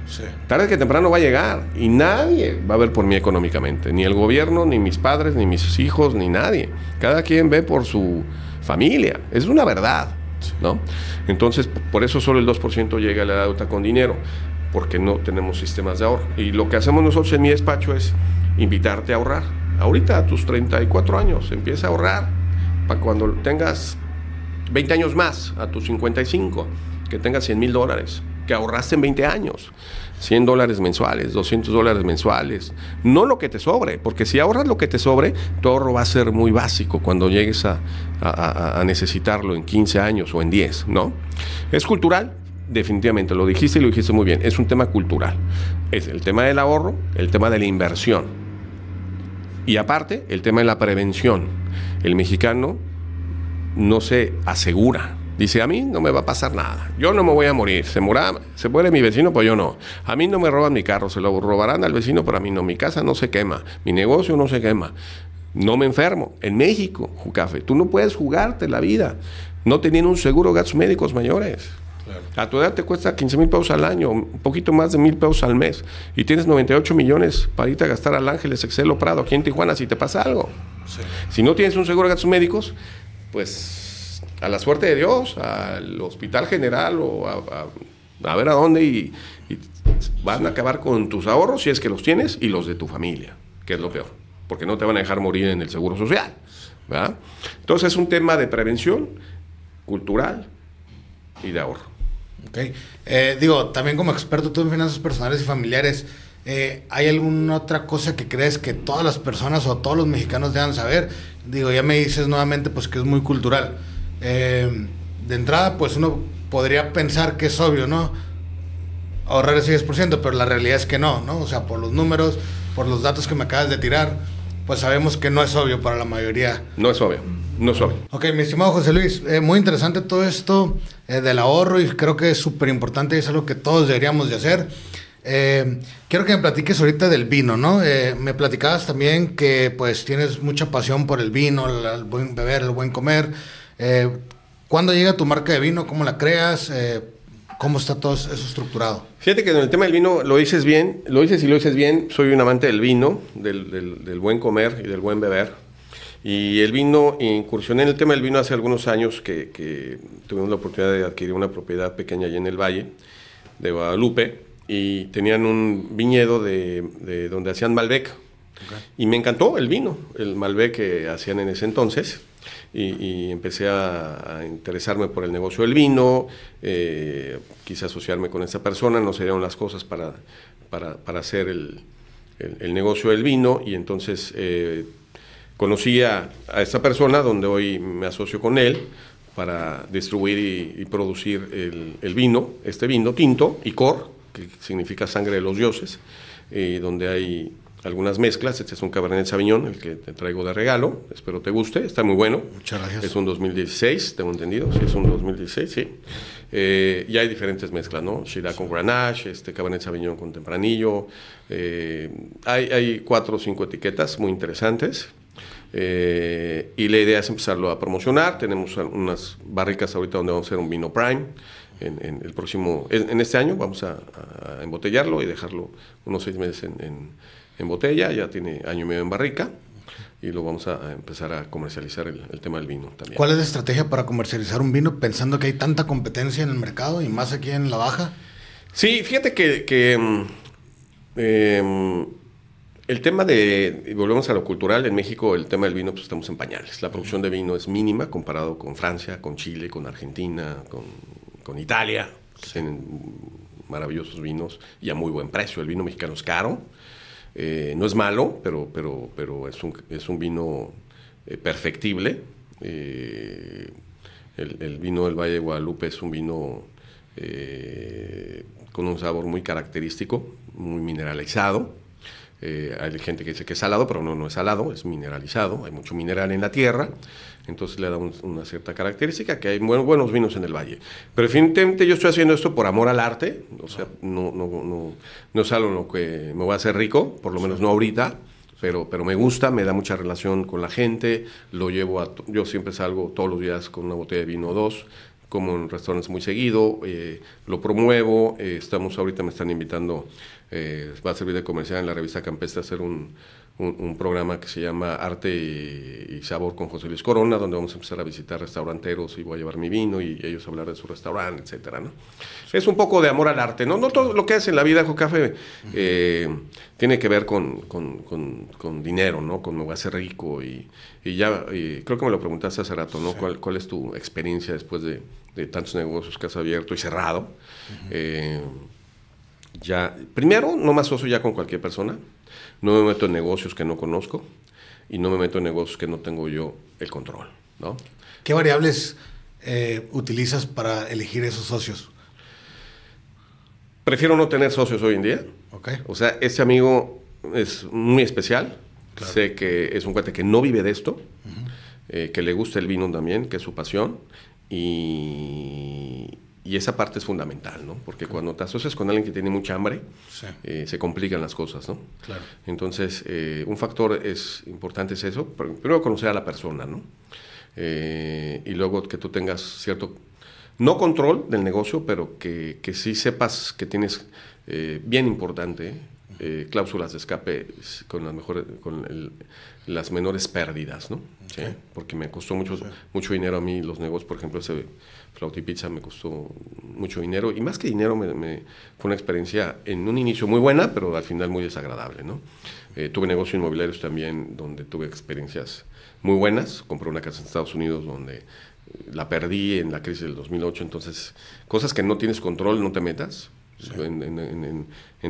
Sí. Tarde que temprano va a llegar y nadie va a ver por mí económicamente, ni el gobierno, ni mis padres, ni mis hijos, ni nadie. Cada quien ve por su familia, es una verdad. ¿no? Entonces, por eso solo el 2% llega a la deuda con dinero porque no tenemos sistemas de ahorro. Y lo que hacemos nosotros en mi despacho es invitarte a ahorrar. Ahorita a tus 34 años, empieza a ahorrar para cuando tengas 20 años más, a tus 55, que tengas 100 mil dólares, que ahorraste en 20 años, 100 dólares mensuales, 200 dólares mensuales, no lo que te sobre, porque si ahorras lo que te sobre, tu ahorro va a ser muy básico cuando llegues a, necesitarlo en 15 años o en 10, ¿no? Es cultural, definitivamente, lo dijiste y lo dijiste muy bien, es un tema cultural. Es el tema del ahorro, el tema de la inversión. Y aparte, el tema de la prevención. El mexicano no se asegura. Dice, a mí no me va a pasar nada. Yo no me voy a morir. Se, mora, se muere mi vecino, pero pues yo no. A mí no me roban mi carro. Se lo robarán al vecino, pero a mí no. Mi casa no se quema. Mi negocio no se quema. No me enfermo. En México, Jucafe, tú no puedes jugarte la vida no teniendo un seguro gastos médicos mayores. A tu edad te cuesta 15 mil pesos al año, un poquito más de mil pesos al mes, y tienes 98 millones para irte a gastar al Ángeles, Excel o Prado, aquí en Tijuana, si te pasa algo. Si no tienes un seguro de gastos médicos, pues a la suerte de Dios, al hospital general o a, ver a dónde y, van a acabar con tus ahorros, si es que los tienes, y los de tu familia, que es lo peor, porque no te van a dejar morir en el seguro social. Entonces es un tema de prevención cultural y de ahorro.
Ok. Eh, digo, también como experto tú en finanzas personales y familiares, eh, ¿hay alguna otra cosa que crees que todas las personas o todos los mexicanos deban saber? Digo, ya me dices nuevamente pues que es muy cultural. Eh, de entrada, pues uno podría pensar que es obvio, ¿no? Ahorrar el 6%, pero la realidad es que no, ¿no? O sea, por los números, por los datos que me acabas de tirar pues sabemos que no es obvio para la mayoría. No es obvio, no es obvio. Ok, mi estimado José Luis, es eh, muy interesante todo esto eh, del ahorro y creo que es súper importante y es algo que todos deberíamos de hacer. Eh, quiero que me platiques ahorita del vino, ¿no? me platicabas también que pues tienes mucha pasión por el vino, el, el buen beber, el buen comer. ¿Cuándo llega tu marca de vino? ¿Cómo la creas? ¿Cómo está todo eso estructurado?
Fíjate que en el tema del vino lo dices bien, lo dices y lo dices bien. Soy un amante del vino, del, buen comer y del buen beber. Y el vino, incursioné en el tema del vino hace algunos años que, tuvimos la oportunidad de adquirir una propiedad pequeña allí en el Valle de Guadalupe y tenían un viñedo de, donde hacían Malbec. Y me encantó el vino, el Malbec que hacían en ese entonces y, empecé a, interesarme por el negocio del vino, eh, quise asociarme con esa persona, no serían las cosas para, para, hacer el, negocio del vino y entonces eh, conocí a, esta persona donde hoy me asocio con él para distribuir y, producir el, vino, este vino tinto, Icor, que significa sangre de los dioses, donde hay algunas mezclas. Este es un Cabernet Sauvignon, el que te traigo de regalo. Espero te guste, está muy bueno. Muchas gracias. Es un 2016, tengo entendido. Sí, es un 2016, sí. Eh, y hay diferentes mezclas, ¿no? Shira con Grenache, este Cabernet Sauvignon con Tempranillo. Eh, hay, cuatro o cinco etiquetas muy interesantes. Eh, y la idea es empezarlo a promocionar. Tenemos unas barricas ahorita donde vamos a hacer un vino prime. En, el próximo, en, este año vamos a, embotellarlo y dejarlo unos seis meses en en botella, ya tiene año y medio en barrica y lo vamos a empezar a comercializar el, tema del vino también.
¿Cuál es la estrategia para comercializar un vino pensando que hay tanta competencia en el mercado y más aquí en La Baja?
Sí, fíjate que, mm, em, el tema de, volvemos a lo cultural, en México el tema del vino pues estamos en pañales. La producción de vino es mínima comparado con Francia, con Chile, con Argentina, con, Italia. Tienen maravillosos vinos y a muy buen precio. El vino mexicano es caro. Eh, no es malo, pero, pero, pero es, un, es un vino eh, perfectible. Eh, el, vino del Valle de Guadalupe es un vino con un sabor muy característico, muy mineralizado. Eh, hay gente que dice que es salado, pero no, no es salado, es mineralizado, hay mucho mineral en la tierra, entonces le da una cierta característica, que hay buenos vinos en el valle. Pero definitivamente yo estoy haciendo esto por amor al arte, o sea, no, no, no, no es algo en lo que me voy a hacer rico, por lo menos no ahorita, pero, pero, me gusta, me da mucha relación con la gente, lo llevo a, yo siempre salgo todos los días con una botella de vino o dos, como en restaurantes muy seguido, eh, lo promuevo, eh, estamos ahorita me están invitando eh, va a servir de comercial en la revista Campestre hacer un, programa que se llama Arte y, Sabor con José Luis Corona, donde vamos a empezar a visitar restauranteros y voy a llevar mi vino y ellos hablar de su restaurante, etcétera, ¿no? Es un poco de amor al arte, ¿no? No todo lo que hace en la vida, Jocafe, eh, tiene que ver con, dinero, ¿no? Con me voy a hacer rico y, ya, creo que me lo preguntaste hace rato, ¿no? ¿Cuál, ¿Cuál es tu experiencia después de, tantos negocios que has abierto y cerrado ya, primero, no me asocio ya con cualquier persona, no me meto en negocios que no conozco y no me meto en negocios que no tengo yo el control, ¿no?
¿Qué variables eh, utilizas para elegir esos socios?
Prefiero no tener socios hoy en día. Okay. O sea, este amigo es muy especial. Sé que es un cuate que no vive de esto, eh, que le gusta el vino también, que es su pasión. Y, y esa parte es fundamental, ¿no? Porque cuando te asocias con alguien que tiene mucha hambre, eh, se complican las cosas, ¿no? Claro. Entonces, eh, un factor es importante es eso, primero conocer a la persona, ¿no? Eh, y luego que tú tengas cierto, no control del negocio, pero que, que sí sepas que tienes, bien importante, cláusulas de escape con las, mejores, con las menores pérdidas, ¿no? ¿Sí? Porque me costó mucho, mucho dinero a mí los negocios, por ejemplo, ese Flautipizza me costó mucho dinero y más que dinero me, fue una experiencia en un inicio muy buena, pero al final muy desagradable. ¿no? Eh, tuve negocios inmobiliarios también donde tuve experiencias muy buenas. Compré una casa en Estados Unidos donde eh, la perdí en la crisis del 2008. Entonces, cosas que no tienes control, no te metas. En,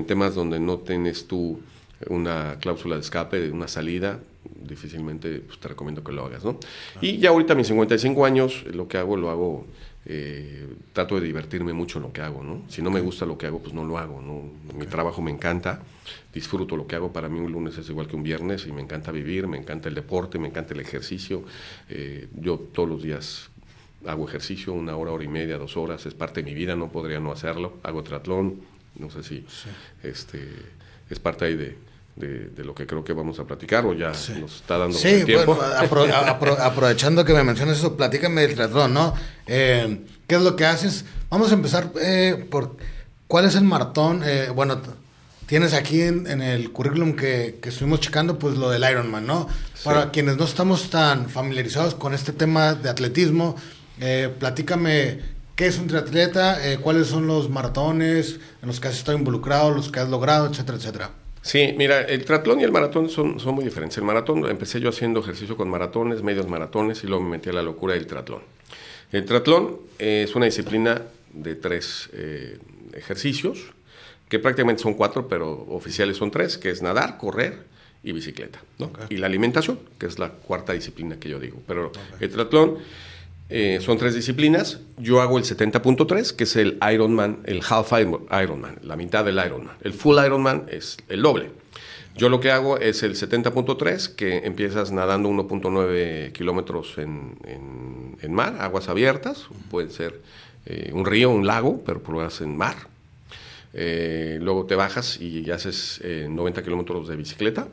temas donde no tienes tú una cláusula de escape, una salida, difícilmente pues, te recomiendo que lo hagas. ¿no? Y ya ahorita, a mis 55 años, lo que hago, lo hago eh, trato de divertirme mucho en lo que hago, ¿no? Si no me gusta lo que hago, pues no lo hago, ¿no? Mi trabajo me encanta, disfruto lo que hago, para mí un lunes es igual que un viernes y me encanta vivir, me encanta el deporte, me encanta el ejercicio, eh, yo todos los días hago ejercicio, una hora, hora y media, dos horas, es parte de mi vida, no podría no hacerlo, hago triatlón, no sé si este, es parte ahí de de, lo que creo que vamos a platicar, o ya nos está dando tiempo.
aprovechando que me mencionas eso, platícame del triatlón, ¿no? Eh, ¿Qué es lo que haces? Vamos a empezar eh, por cuál es el martón? Eh, bueno, tienes aquí en, el currículum que, estuvimos checando, pues lo del Ironman, ¿no? Para quienes no estamos tan familiarizados con este tema de atletismo, platícame qué es un triatleta, cuáles son los maratones en los que has estado involucrado, los que has logrado, etcétera, etcétera.
Sí, mira, el triatlón y el maratón son, son muy diferentes. El maratón, empecé yo haciendo ejercicio con maratones, medios maratones, y luego me metí a la locura del triatlón. El triatlón es una disciplina de tres eh, ejercicios, que prácticamente son cuatro, pero oficiales son tres, que es nadar, correr y bicicleta. Y la alimentación, que es la cuarta disciplina que yo digo. Pero el triatlón eh, son tres disciplinas. Yo hago el 70.3, que es el Ironman, el Half Ironman, la mitad del Ironman. El Full Ironman es el doble. Yo lo que hago es el 70.3, que empiezas nadando 1.9 kilómetros en, mar, aguas abiertas, puede ser eh, un río, un lago, pero pruebas en mar. Eh, luego te bajas y haces 90 kilómetros de bicicleta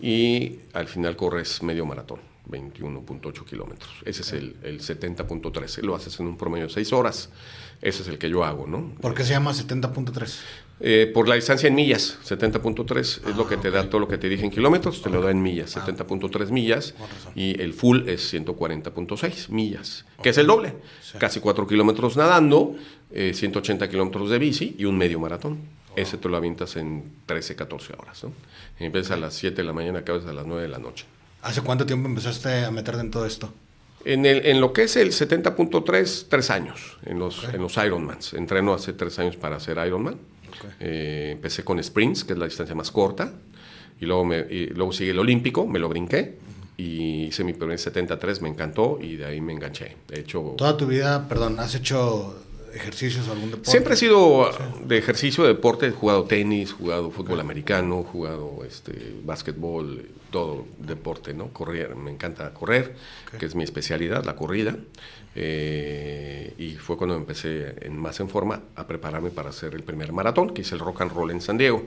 y al final corres medio maratón. 21.8 kilómetros. Ese es el, 70.3. Lo haces en un promedio de 6 horas. Ese es el que yo hago, ¿no?
¿Por qué se llama 70.3?
Eh, por la distancia en millas. 70.3 es lo que te da ah, todo lo que te dije en kilómetros, te lo da en millas. 70.3 ah. millas y el full es 140.6 millas, que es el doble. Casi 4 kilómetros nadando, 180 eh, kilómetros de bici y un medio maratón. Ese te lo avientas en 13, 14 horas. ¿no? a las 7 de la mañana, acabas a las 9 de la noche.
¿Hace cuánto tiempo empezaste a meterte en todo esto?
En, el, en lo que es el 70.3, tres años en los, en los Ironmans. Entreno hace tres años para hacer Ironman. Eh, empecé con sprints, que es la distancia más corta, y luego, me, luego sigue el olímpico, me lo brinqué, y hice mi primer 73, me encantó y de ahí me enganché. De hecho... Toda
tu vida, perdón, has hecho ejercicios, algún deporte? Siempre he sido
de ejercicio, deporte, he jugado tenis, jugado fútbol americano, jugado este, básquetbol, eh, todo deporte, ¿no? Correr, me encanta correr, que es mi especialidad, la corrida. Eh, y fue cuando empecé en, más en forma a prepararme para hacer el primer maratón, que es el rock and roll en San Diego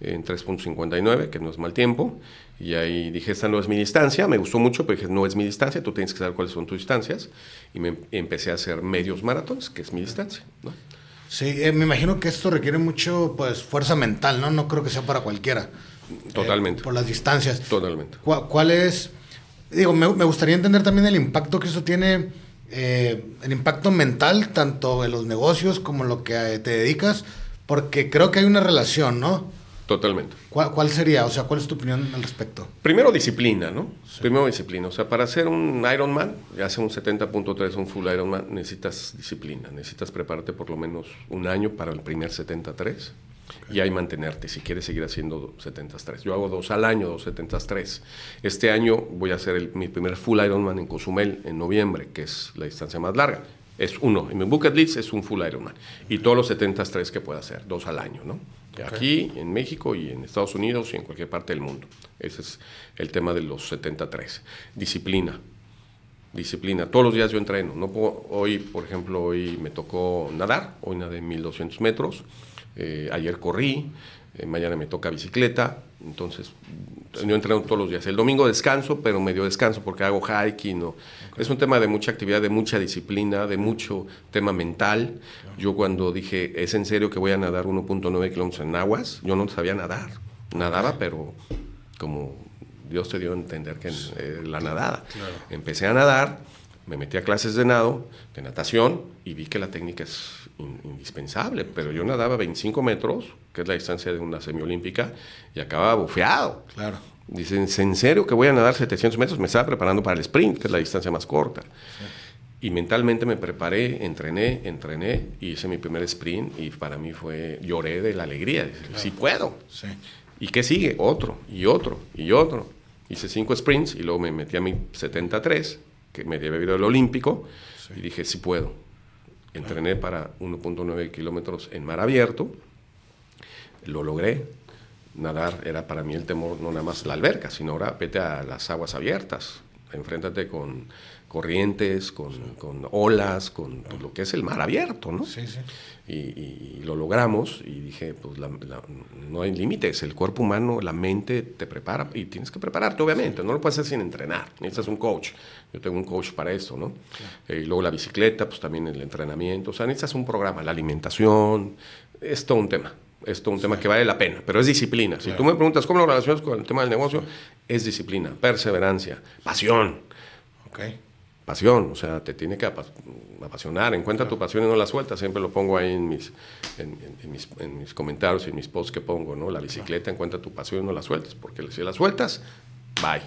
en 3.59, que no es mal tiempo. Y ahí dije, esta no es mi distancia, me gustó mucho, pero dije, no es mi distancia, tú tienes que saber cuáles son tus distancias. Y me empecé a hacer medios
maratones, que es mi distancia. Sí, eh, me imagino que esto requiere mucho pues fuerza mental, ¿no? No creo que sea para cualquiera. Eh, Totalmente. por las distancias. Totalmente. ¿Cuál, es? Digo, me, gustaría entender también el impacto que eso tiene, eh, el impacto mental, tanto en los negocios como en lo que te dedicas, porque creo que hay una relación, ¿no? Totalmente. ¿Cuál, sería? O sea, ¿cuál es tu opinión al respecto?
Primero disciplina, ¿no? Primero disciplina. O sea, para hacer un Ironman, ya sea un 70.3, un full Ironman, necesitas disciplina. Necesitas prepararte por lo menos un año para el primer 73 y ahí mantenerte si quieres seguir haciendo 73. Yo hago dos al año, dos 73. Este año voy a hacer mi primer full Ironman en Cozumel en noviembre, que es la distancia más larga. Es uno. En mi bucket list es un full Ironman. Y todos los 73 que pueda hacer, dos al año, ¿no? Aquí, en México y en Estados Unidos y en cualquier parte del mundo. Ese es el tema de los 73. Disciplina. Disciplina. Todos los días yo entreno. hoy, por ejemplo, hoy me tocó nadar. Hoy nadé 1200 metros. Eh, ayer corrí mañana me toca bicicleta, entonces yo entreno todos los días. El domingo descanso, pero medio descanso porque hago hiking. Es un tema de mucha actividad, de mucha disciplina, de mucho tema mental. Yo cuando dije, es en serio que voy a nadar 1.9 kilómetros en aguas, yo no sabía nadar. Nadaba, pero como Dios te dio a entender que eh, la nadada. Empecé a nadar, me metí a clases de nado, de natación, y vi que la técnica es indispensable, pero yo nadaba 25 metros, que es la distancia de una semiolímpica, y acababa bufeado Claro. Dicen, ¿en serio que voy a nadar 700 metros? Me estaba preparando para el sprint, que es la distancia más corta. Y mentalmente me preparé, entrené, entrené, y hice mi primer sprint y para mí fue, lloré de la alegría, Dicen, puedo. Sí. ¿Y qué sigue? Otro, y otro, y otro. Hice cinco sprints y luego me metí a mi 73, que me había bebido el olímpico, y dije, si puedo Entrené para 1.9 kilómetros en mar abierto, lo logré. Nadar era para mí el temor, no nada más la alberca, sino ahora vete a las aguas abiertas, enfréntate con corrientes, con, con olas, con pues, lo que es el mar abierto, ¿no? Sí, sí. Y, lo logramos y dije, pues no hay límites, el cuerpo humano, la mente te prepara y tienes que prepararte, obviamente, no lo puedes hacer sin entrenar, necesitas un coach, yo tengo un coach para esto, ¿no? Eh, y luego la bicicleta, pues también el entrenamiento, o sea, necesitas un programa, la alimentación, es todo un tema es un tema que vale la pena, pero es disciplina. Si tú me preguntas cómo lo relacionas con el tema del negocio, es disciplina, perseverancia, pasión. Okay pasión, o sea, te tiene que apasionar, encuentra tu pasión y no la sueltas. siempre lo pongo ahí en mis, en, mis, comentarios y en mis posts que pongo, ¿no? La bicicleta, encuentra tu pasión y no la sueltas, porque si la sueltas, bye.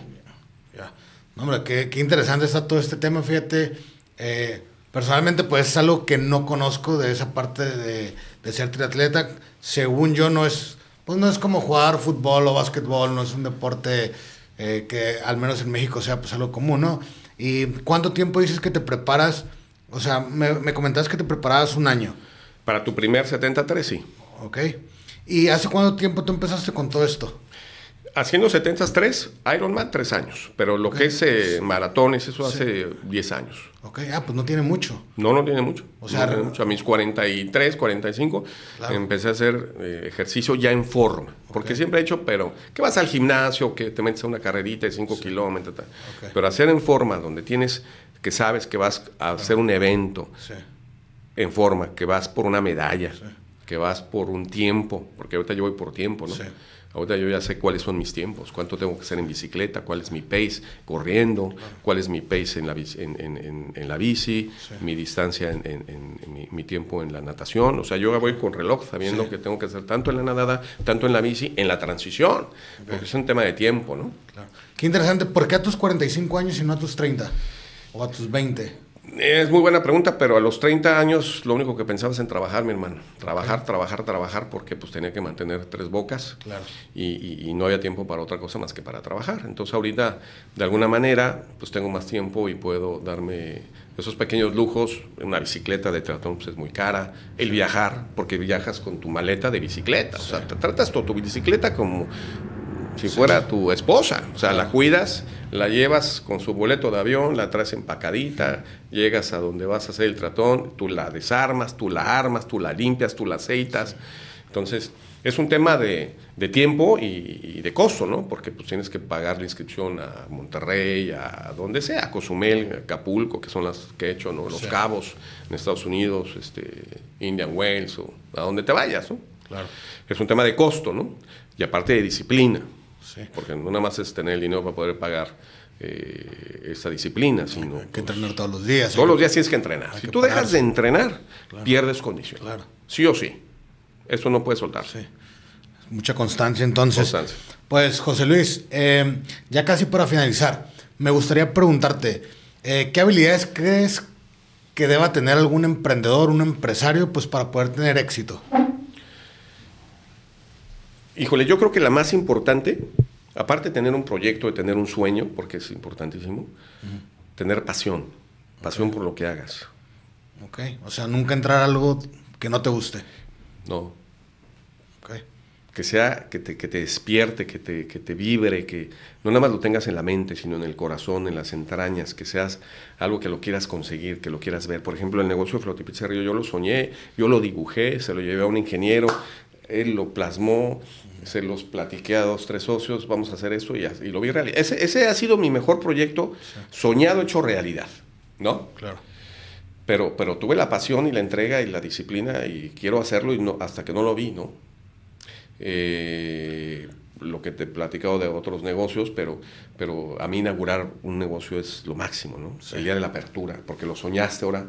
Ya. No, hombre, qué, interesante está todo este tema, fíjate. Eh, personalmente, pues es algo que no conozco de esa parte de, ser triatleta. Según yo, no es, pues no es como jugar fútbol o básquetbol, no es un deporte eh, que al menos en México sea pues algo común, ¿no? ¿Y cuánto tiempo dices que te preparas? O sea, me, me comentabas que te preparabas un año. Para tu primer 73, sí. Ok. ¿Y hace cuánto tiempo tú empezaste con todo esto? Haciendo 73, Ironman, tres años. Pero
lo que es eh, maratones, eso hace 10 años.
Ok, ah, pues no tiene mucho.
No, no tiene mucho. O sea, a mis 43, 45, empecé a hacer eh, ejercicio ya en forma. Porque siempre he hecho, pero que vas al gimnasio, que te metes a una carrerita de 5 kilómetros, Pero hacer en forma, donde tienes, que sabes que vas a hacer un evento en forma, que vas por una medalla, que vas por un tiempo, porque ahorita yo voy por tiempo, ¿no? Ahora yo ya sé cuáles son mis tiempos, cuánto tengo que hacer en bicicleta, cuál es mi pace corriendo, cuál es mi pace en la, en, la bici, mi distancia, en, mi, tiempo en la natación. O sea, yo voy con reloj sabiendo que tengo que hacer tanto en la nadada, tanto en la bici, en la transición, porque es un tema de tiempo, ¿no?
Claro. Qué interesante, ¿por qué a tus 45 años y no a tus 30 o a tus 20?
Es muy buena pregunta, pero a los 30 años lo único que pensaba es en trabajar, mi hermano. Trabajar, trabajar, trabajar, porque pues tenía que mantener tres bocas. Claro. Y, no había tiempo para otra cosa más que para trabajar. Entonces ahorita, de alguna manera, pues tengo más tiempo y puedo darme esos pequeños lujos. Una bicicleta de tratón pues, es muy cara. El viajar, porque viajas con tu maleta de bicicleta. O sea, te tratas tu, tu bicicleta como si fuera tu esposa. O sea, la cuidas, la llevas con su boleto de avión, la traes empacadita, llegas a donde vas a hacer el tratón, tú la desarmas, tú la armas, tú la limpias, tú la aceitas. Entonces, es un tema de, tiempo y, de costo, ¿no? Porque pues, tienes que pagar la inscripción a Monterrey, a donde sea, a Cozumel, a Acapulco, que son las que he hecho, ¿no? Los Cabos, en Estados Unidos, este, Indian Wells, o a donde te vayas, ¿no? Claro. Es un tema de costo, ¿no? Y aparte de disciplina. Porque no nada más es tener el dinero para poder pagar eh, esa disciplina, sino... Hay que entrenar todos los días. Todos los días tienes que entrenar. Si tú dejas de entrenar, pierdes condición. Sí o sí. Eso no puede soltar.
Mucha constancia entonces. Constancia. Pues José Luis, eh, ya casi para finalizar, me gustaría preguntarte, eh, ¿qué habilidades crees que deba tener algún emprendedor, un empresario, pues para poder tener éxito?
Híjole, yo creo que la más importante, aparte de tener un proyecto, de tener un sueño, porque es importantísimo, tener pasión, pasión por lo que hagas.
Ok, o sea, nunca entrar a algo que no te guste. No. Ok.
Que sea, que te, que te despierte, que te, vibre, que no nada más lo tengas en la mente, sino en el corazón, en las entrañas, que seas algo que lo quieras conseguir, que lo quieras ver. Por ejemplo, el negocio de Flotipizzerrio yo lo soñé, yo lo dibujé, se lo llevé a un ingeniero, él lo plasmó, se los platiqué a dos, tres socios, vamos a hacer eso y, lo vi realidad. Ese, ha sido mi mejor proyecto soñado, hecho realidad, ¿no? Claro. Pero, pero tuve la pasión y la entrega y la disciplina y quiero hacerlo y no, hasta que no lo vi, ¿no? Eh, lo que te he platicado de otros negocios, pero, pero a mí inaugurar un negocio es lo máximo, ¿no? El día de la apertura, porque lo soñaste ahora,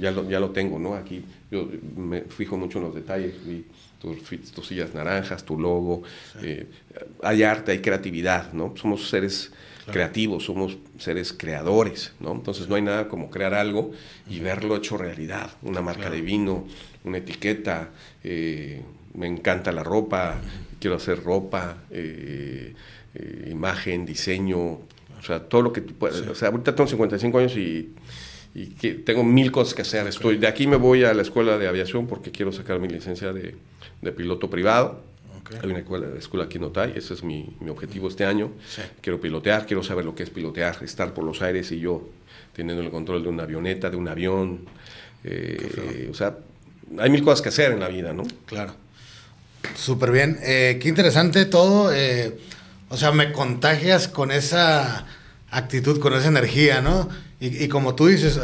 ya lo, ya lo tengo, ¿no? Aquí yo me fijo mucho en los detalles y tus, sillas naranjas, tu logo. Eh, hay arte, hay creatividad, ¿no? Somos seres creativos, somos seres creadores, ¿no? Entonces no hay nada como crear algo y verlo hecho realidad. Una marca de vino, una etiqueta, eh, me encanta la ropa, quiero hacer ropa, eh, imagen, diseño, o sea, todo lo que O sea, ahorita tengo 55 años y, y que tengo mil cosas que hacer. Estoy, de aquí me voy a la escuela de aviación porque quiero sacar mi licencia de, de piloto privado. Hay una escuela, aquí en Otay, ese es mi, objetivo este año. Quiero pilotear, quiero saber lo que es pilotear, estar por los aires y yo teniendo el control de una avioneta, de un avión. Eh, eh, o sea, hay mil cosas que hacer en la vida, ¿no? Claro.
Súper bien. Eh, qué interesante todo. o sea, me contagias con esa actitud, con esa energía, ¿no? y como tú dices,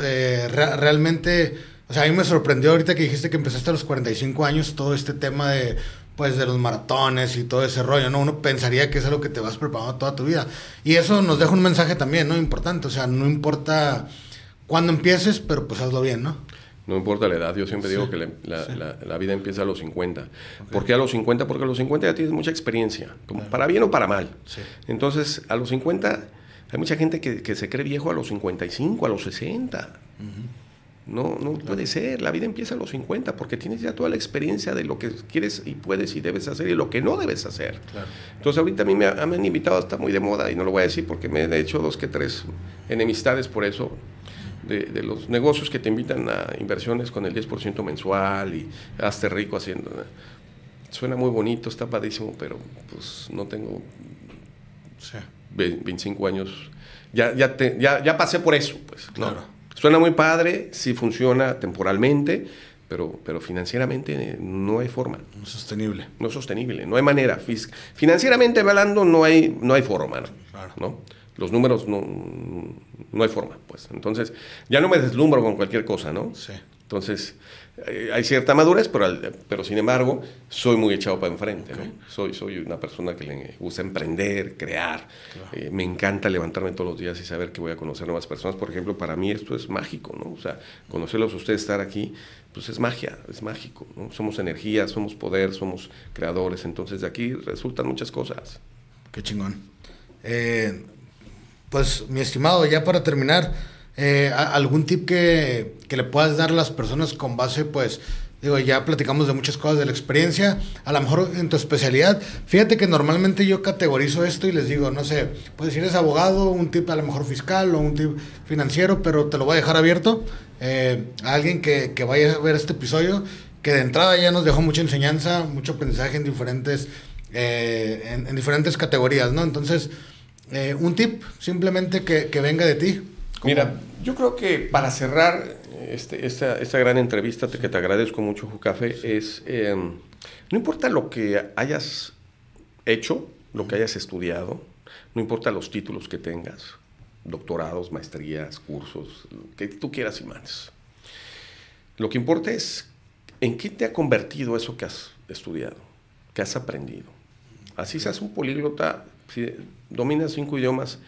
realmente o sea, a mí me sorprendió ahorita que dijiste que empezaste a los 45 años todo este tema de, pues, de los maratones y todo ese rollo, ¿no? Uno pensaría que es algo que te vas preparando toda tu vida. Y eso nos deja un mensaje también, ¿no? Importante, o sea, no importa cuándo empieces, pero pues hazlo bien, ¿no?
No importa la edad, yo siempre digo que la, vida empieza a los 50. ¿Por qué a los 50? Porque a los 50 ya tienes mucha experiencia, como para bien o para mal. Sí. Entonces, a los 50, hay mucha gente que, se cree viejo a los 55, a los 60. No, no puede ser, la vida empieza a los 50 porque tienes ya toda la experiencia de lo que quieres y puedes y debes hacer y lo que no debes hacer. Entonces ahorita a mí me, han invitado, hasta muy de moda y no lo voy a decir porque me he hecho dos que tres enemistades por eso, de, los negocios que te invitan a inversiones con el 10% mensual y hazte rico haciendo. Suena muy bonito, está padísimo, pero pues no tengo 25 años. Ya, ya, pasé por eso, pues. Claro. Suena muy padre, sí funciona temporalmente, pero, pero financieramente no hay forma. No es sostenible. No es sostenible, no hay manera. Financieramente hablando no hay, no hay forma, ¿No? Los números no, no hay forma, pues. Entonces, ya no me deslumbro con cualquier cosa, ¿no? Sí. Entonces, eh, hay cierta madurez, pero, pero sin embargo, soy muy echado para enfrente. ¿no? Soy, soy una persona que le gusta emprender, crear. Eh, me encanta levantarme todos los días y saber que voy a conocer nuevas personas. Por ejemplo, para mí esto es mágico, ¿no? O sea, conocerlos a ustedes, estar aquí, pues es magia, es mágico. ¿no? Somos energía, somos poder, somos creadores. Entonces,
de aquí resultan muchas cosas. Qué chingón. Eh, pues, mi estimado, ya para terminar. Eh, ¿Algún tip que, le puedas dar a las personas con base, pues, digo, ya platicamos de muchas cosas de la experiencia, a lo mejor en tu especialidad, fíjate que normalmente yo categorizo esto y les digo, no sé, pues si eres abogado, un tip a lo mejor fiscal o un tip financiero, pero te lo voy a dejar abierto eh, a alguien que, vaya a ver este episodio, que de entrada ya nos dejó mucha enseñanza, mucho aprendizaje en diferentes... Eh, en, diferentes categorías, ¿no? Entonces, un tip simplemente que, que, venga de ti. Mira, yo creo que para cerrar
eh, este, esta, esta, gran entrevista que te agradezco mucho, Jucafe, es, em, no importa lo que hayas hecho, lo que hayas estudiado, no importa los títulos que tengas, doctorados, maestrías, cursos, que tú quieras y más. Lo que importa es en qué te ha convertido eso que has estudiado, que has aprendido. Así seas un políglota, si dominas cinco idiomas,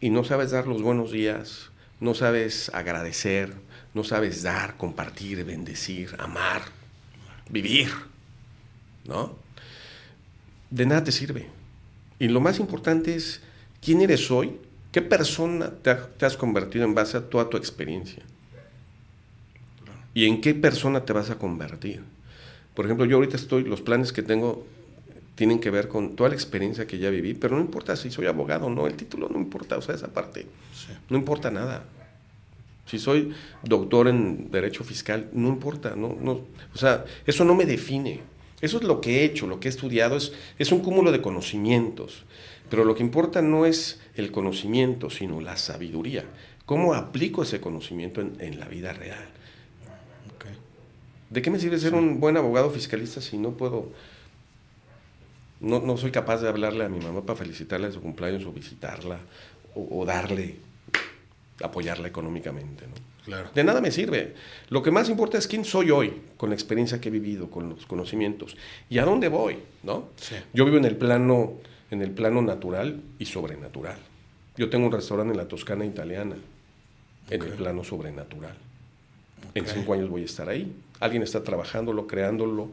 y no sabes dar los buenos días, no sabes agradecer, no sabes dar, compartir, bendecir, amar, vivir, ¿no? De nada te sirve. Y lo más importante es quién eres hoy, qué persona te, has convertido en base a toda tu experiencia. Y en qué persona te vas a convertir. Por ejemplo, yo ahorita estoy, los planes que tengo tienen que ver con toda la experiencia que ya viví, pero no importa si soy abogado o no, el título no importa, o sea, esa parte, no importa nada. Si soy doctor en derecho fiscal, no importa, no, no, o sea, eso no me define. Eso es lo que he hecho, lo que he estudiado, es, es un cúmulo de conocimientos. Pero lo que importa no es el conocimiento, sino la sabiduría. ¿Cómo aplico ese conocimiento en, la vida real? ¿De qué me sirve ser un buen abogado fiscalista si no puedo no, soy capaz de hablarle a mi mamá para felicitarla de su cumpleaños o visitarla o, darle, apoyarla económicamente. ¿no?
Claro. De nada me sirve.
Lo que más importa es quién soy hoy, con la experiencia que he vivido, con los conocimientos y a dónde voy. ¿no? Yo vivo en el plano en el plano natural y sobrenatural. Yo tengo un restaurante en la Toscana italiana, en el plano sobrenatural. En cinco años voy a estar ahí. Alguien está trabajándolo, creándolo,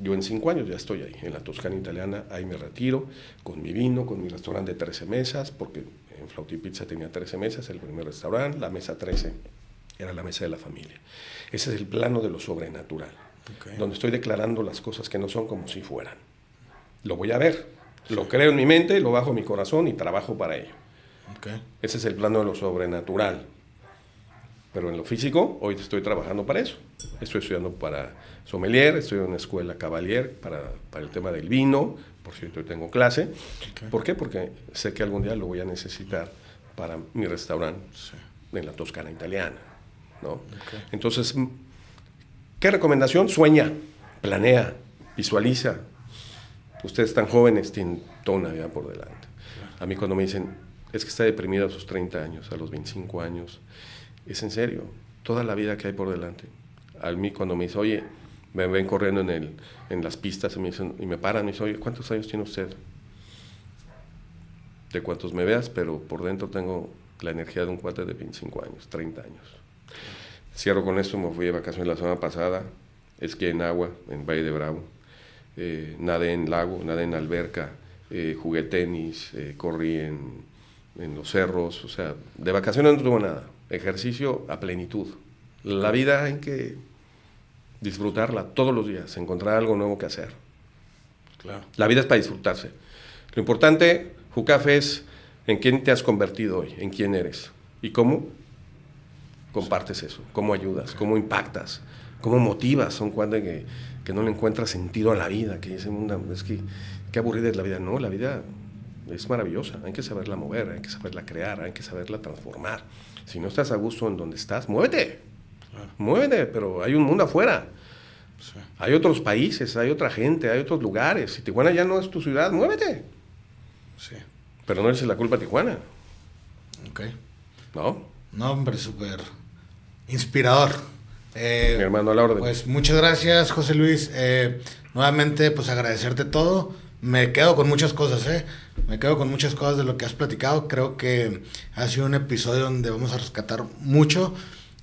yo en cinco años ya estoy ahí, en la Toscana italiana, ahí me retiro, con mi vino, con mi restaurante de 13 mesas, porque en Flauti Pizza tenía 13 mesas, el primer restaurante, la mesa 13 era la mesa de la familia. Ese es el plano de lo sobrenatural, donde estoy declarando las cosas que no son como si fueran. Lo voy a ver, lo creo en mi mente, lo bajo en mi corazón y trabajo para ello. Ese es el plano de lo sobrenatural. Pero en lo físico, hoy estoy trabajando para eso. Estoy estudiando para sommelier, estoy en una escuela Cavalier para, para el tema del vino, por cierto, hoy tengo clase. ¿Por qué? Porque sé que algún día lo voy a necesitar para mi restaurante en la Toscana italiana. ¿no? Entonces, ¿qué recomendación? Sueña, planea, visualiza. Ustedes tan jóvenes tienen toda una vida por delante. A mí cuando me dicen, es que está deprimido a sus 30 años, a los 25 años, es en serio, toda la vida que hay por delante. A mí cuando me dice, oye, me ven corriendo en, el, en las pistas y me, paran y me dicen, oye, ¿cuántos años tiene usted? De cuántos me veas, pero por dentro tengo la energía de un cuate de 25 años, 30 años. Cierro con esto, me fui de vacaciones la semana pasada, esquí en agua, en Valle de Bravo, eh, nadé en lago, nadé en alberca, eh, jugué tenis, eh, corrí en, los cerros, o sea, de vacaciones no tuve nada ejercicio a plenitud. La vida hay que disfrutarla todos los días, encontrar algo nuevo que hacer. La vida es para disfrutarse. Lo importante, Jucafe, es en quién te has convertido hoy, en quién eres y cómo compartes eso, cómo ayudas, cómo impactas, cómo motivas. Son cuando que, no le encuentras sentido a la vida, que dice mundo es que qué aburrida es la vida. No, la vida es maravillosa, hay que saberla mover, hay que saberla crear, hay que saberla transformar. Si no estás a gusto en donde estás, muévete. Muévete, pero hay un mundo afuera. Hay otros países, hay otra gente, hay otros lugares. Si Tijuana ya no es tu ciudad, muévete.
Sí. Pero no eres la culpa a Tijuana. Ok. ¿No? No, hombre, súper inspirador. Eh, Mi hermano, a la orden. Pues muchas gracias, José Luis. Eh, nuevamente, pues agradecerte todo me quedo con muchas cosas, ¿eh? Me quedo con muchas cosas de lo que has platicado. Creo que ha sido un episodio donde vamos a rescatar mucho.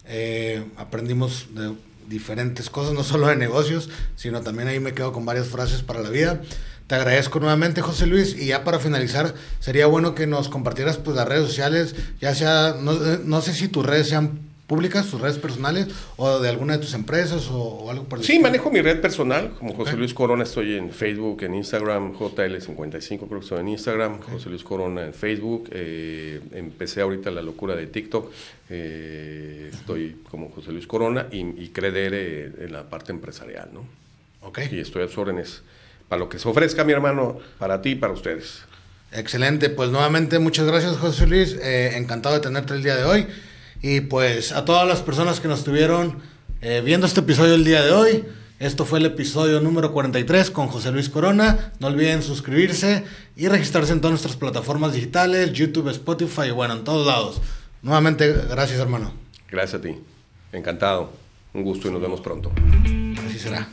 Eh, aprendimos de diferentes cosas, no solo de negocios, sino también ahí me quedo con varias frases para la vida. Te agradezco nuevamente, José Luis. Y ya para finalizar, sería bueno que nos compartieras pues, las redes sociales, ya sea, no sé si tus redes sean ¿Publicas tus redes personales o de alguna de tus empresas o, algo por el Sí, manejo mi
red personal, como José Luis Corona, estoy en Facebook, en Instagram, JL55 creo que estoy en Instagram, José Luis Corona en Facebook, eh, empecé ahorita la locura de TikTok, eh, estoy como José Luis Corona y, creer eh, en la parte empresarial, ¿no? Ok. Y estoy a sus órdenes para lo que se ofrezca,
mi hermano, para ti y para ustedes. Excelente, pues nuevamente muchas gracias José Luis, encantado de tenerte el día de hoy. Y pues a todas las personas que nos estuvieron eh, viendo este episodio el día de hoy, esto fue el episodio número 43 con José Luis Corona. No olviden suscribirse y registrarse en todas nuestras plataformas digitales, YouTube, Spotify, y bueno, en todos lados. Nuevamente, gracias hermano.
Gracias a ti. Encantado. Un gusto y nos vemos pronto.
Así será.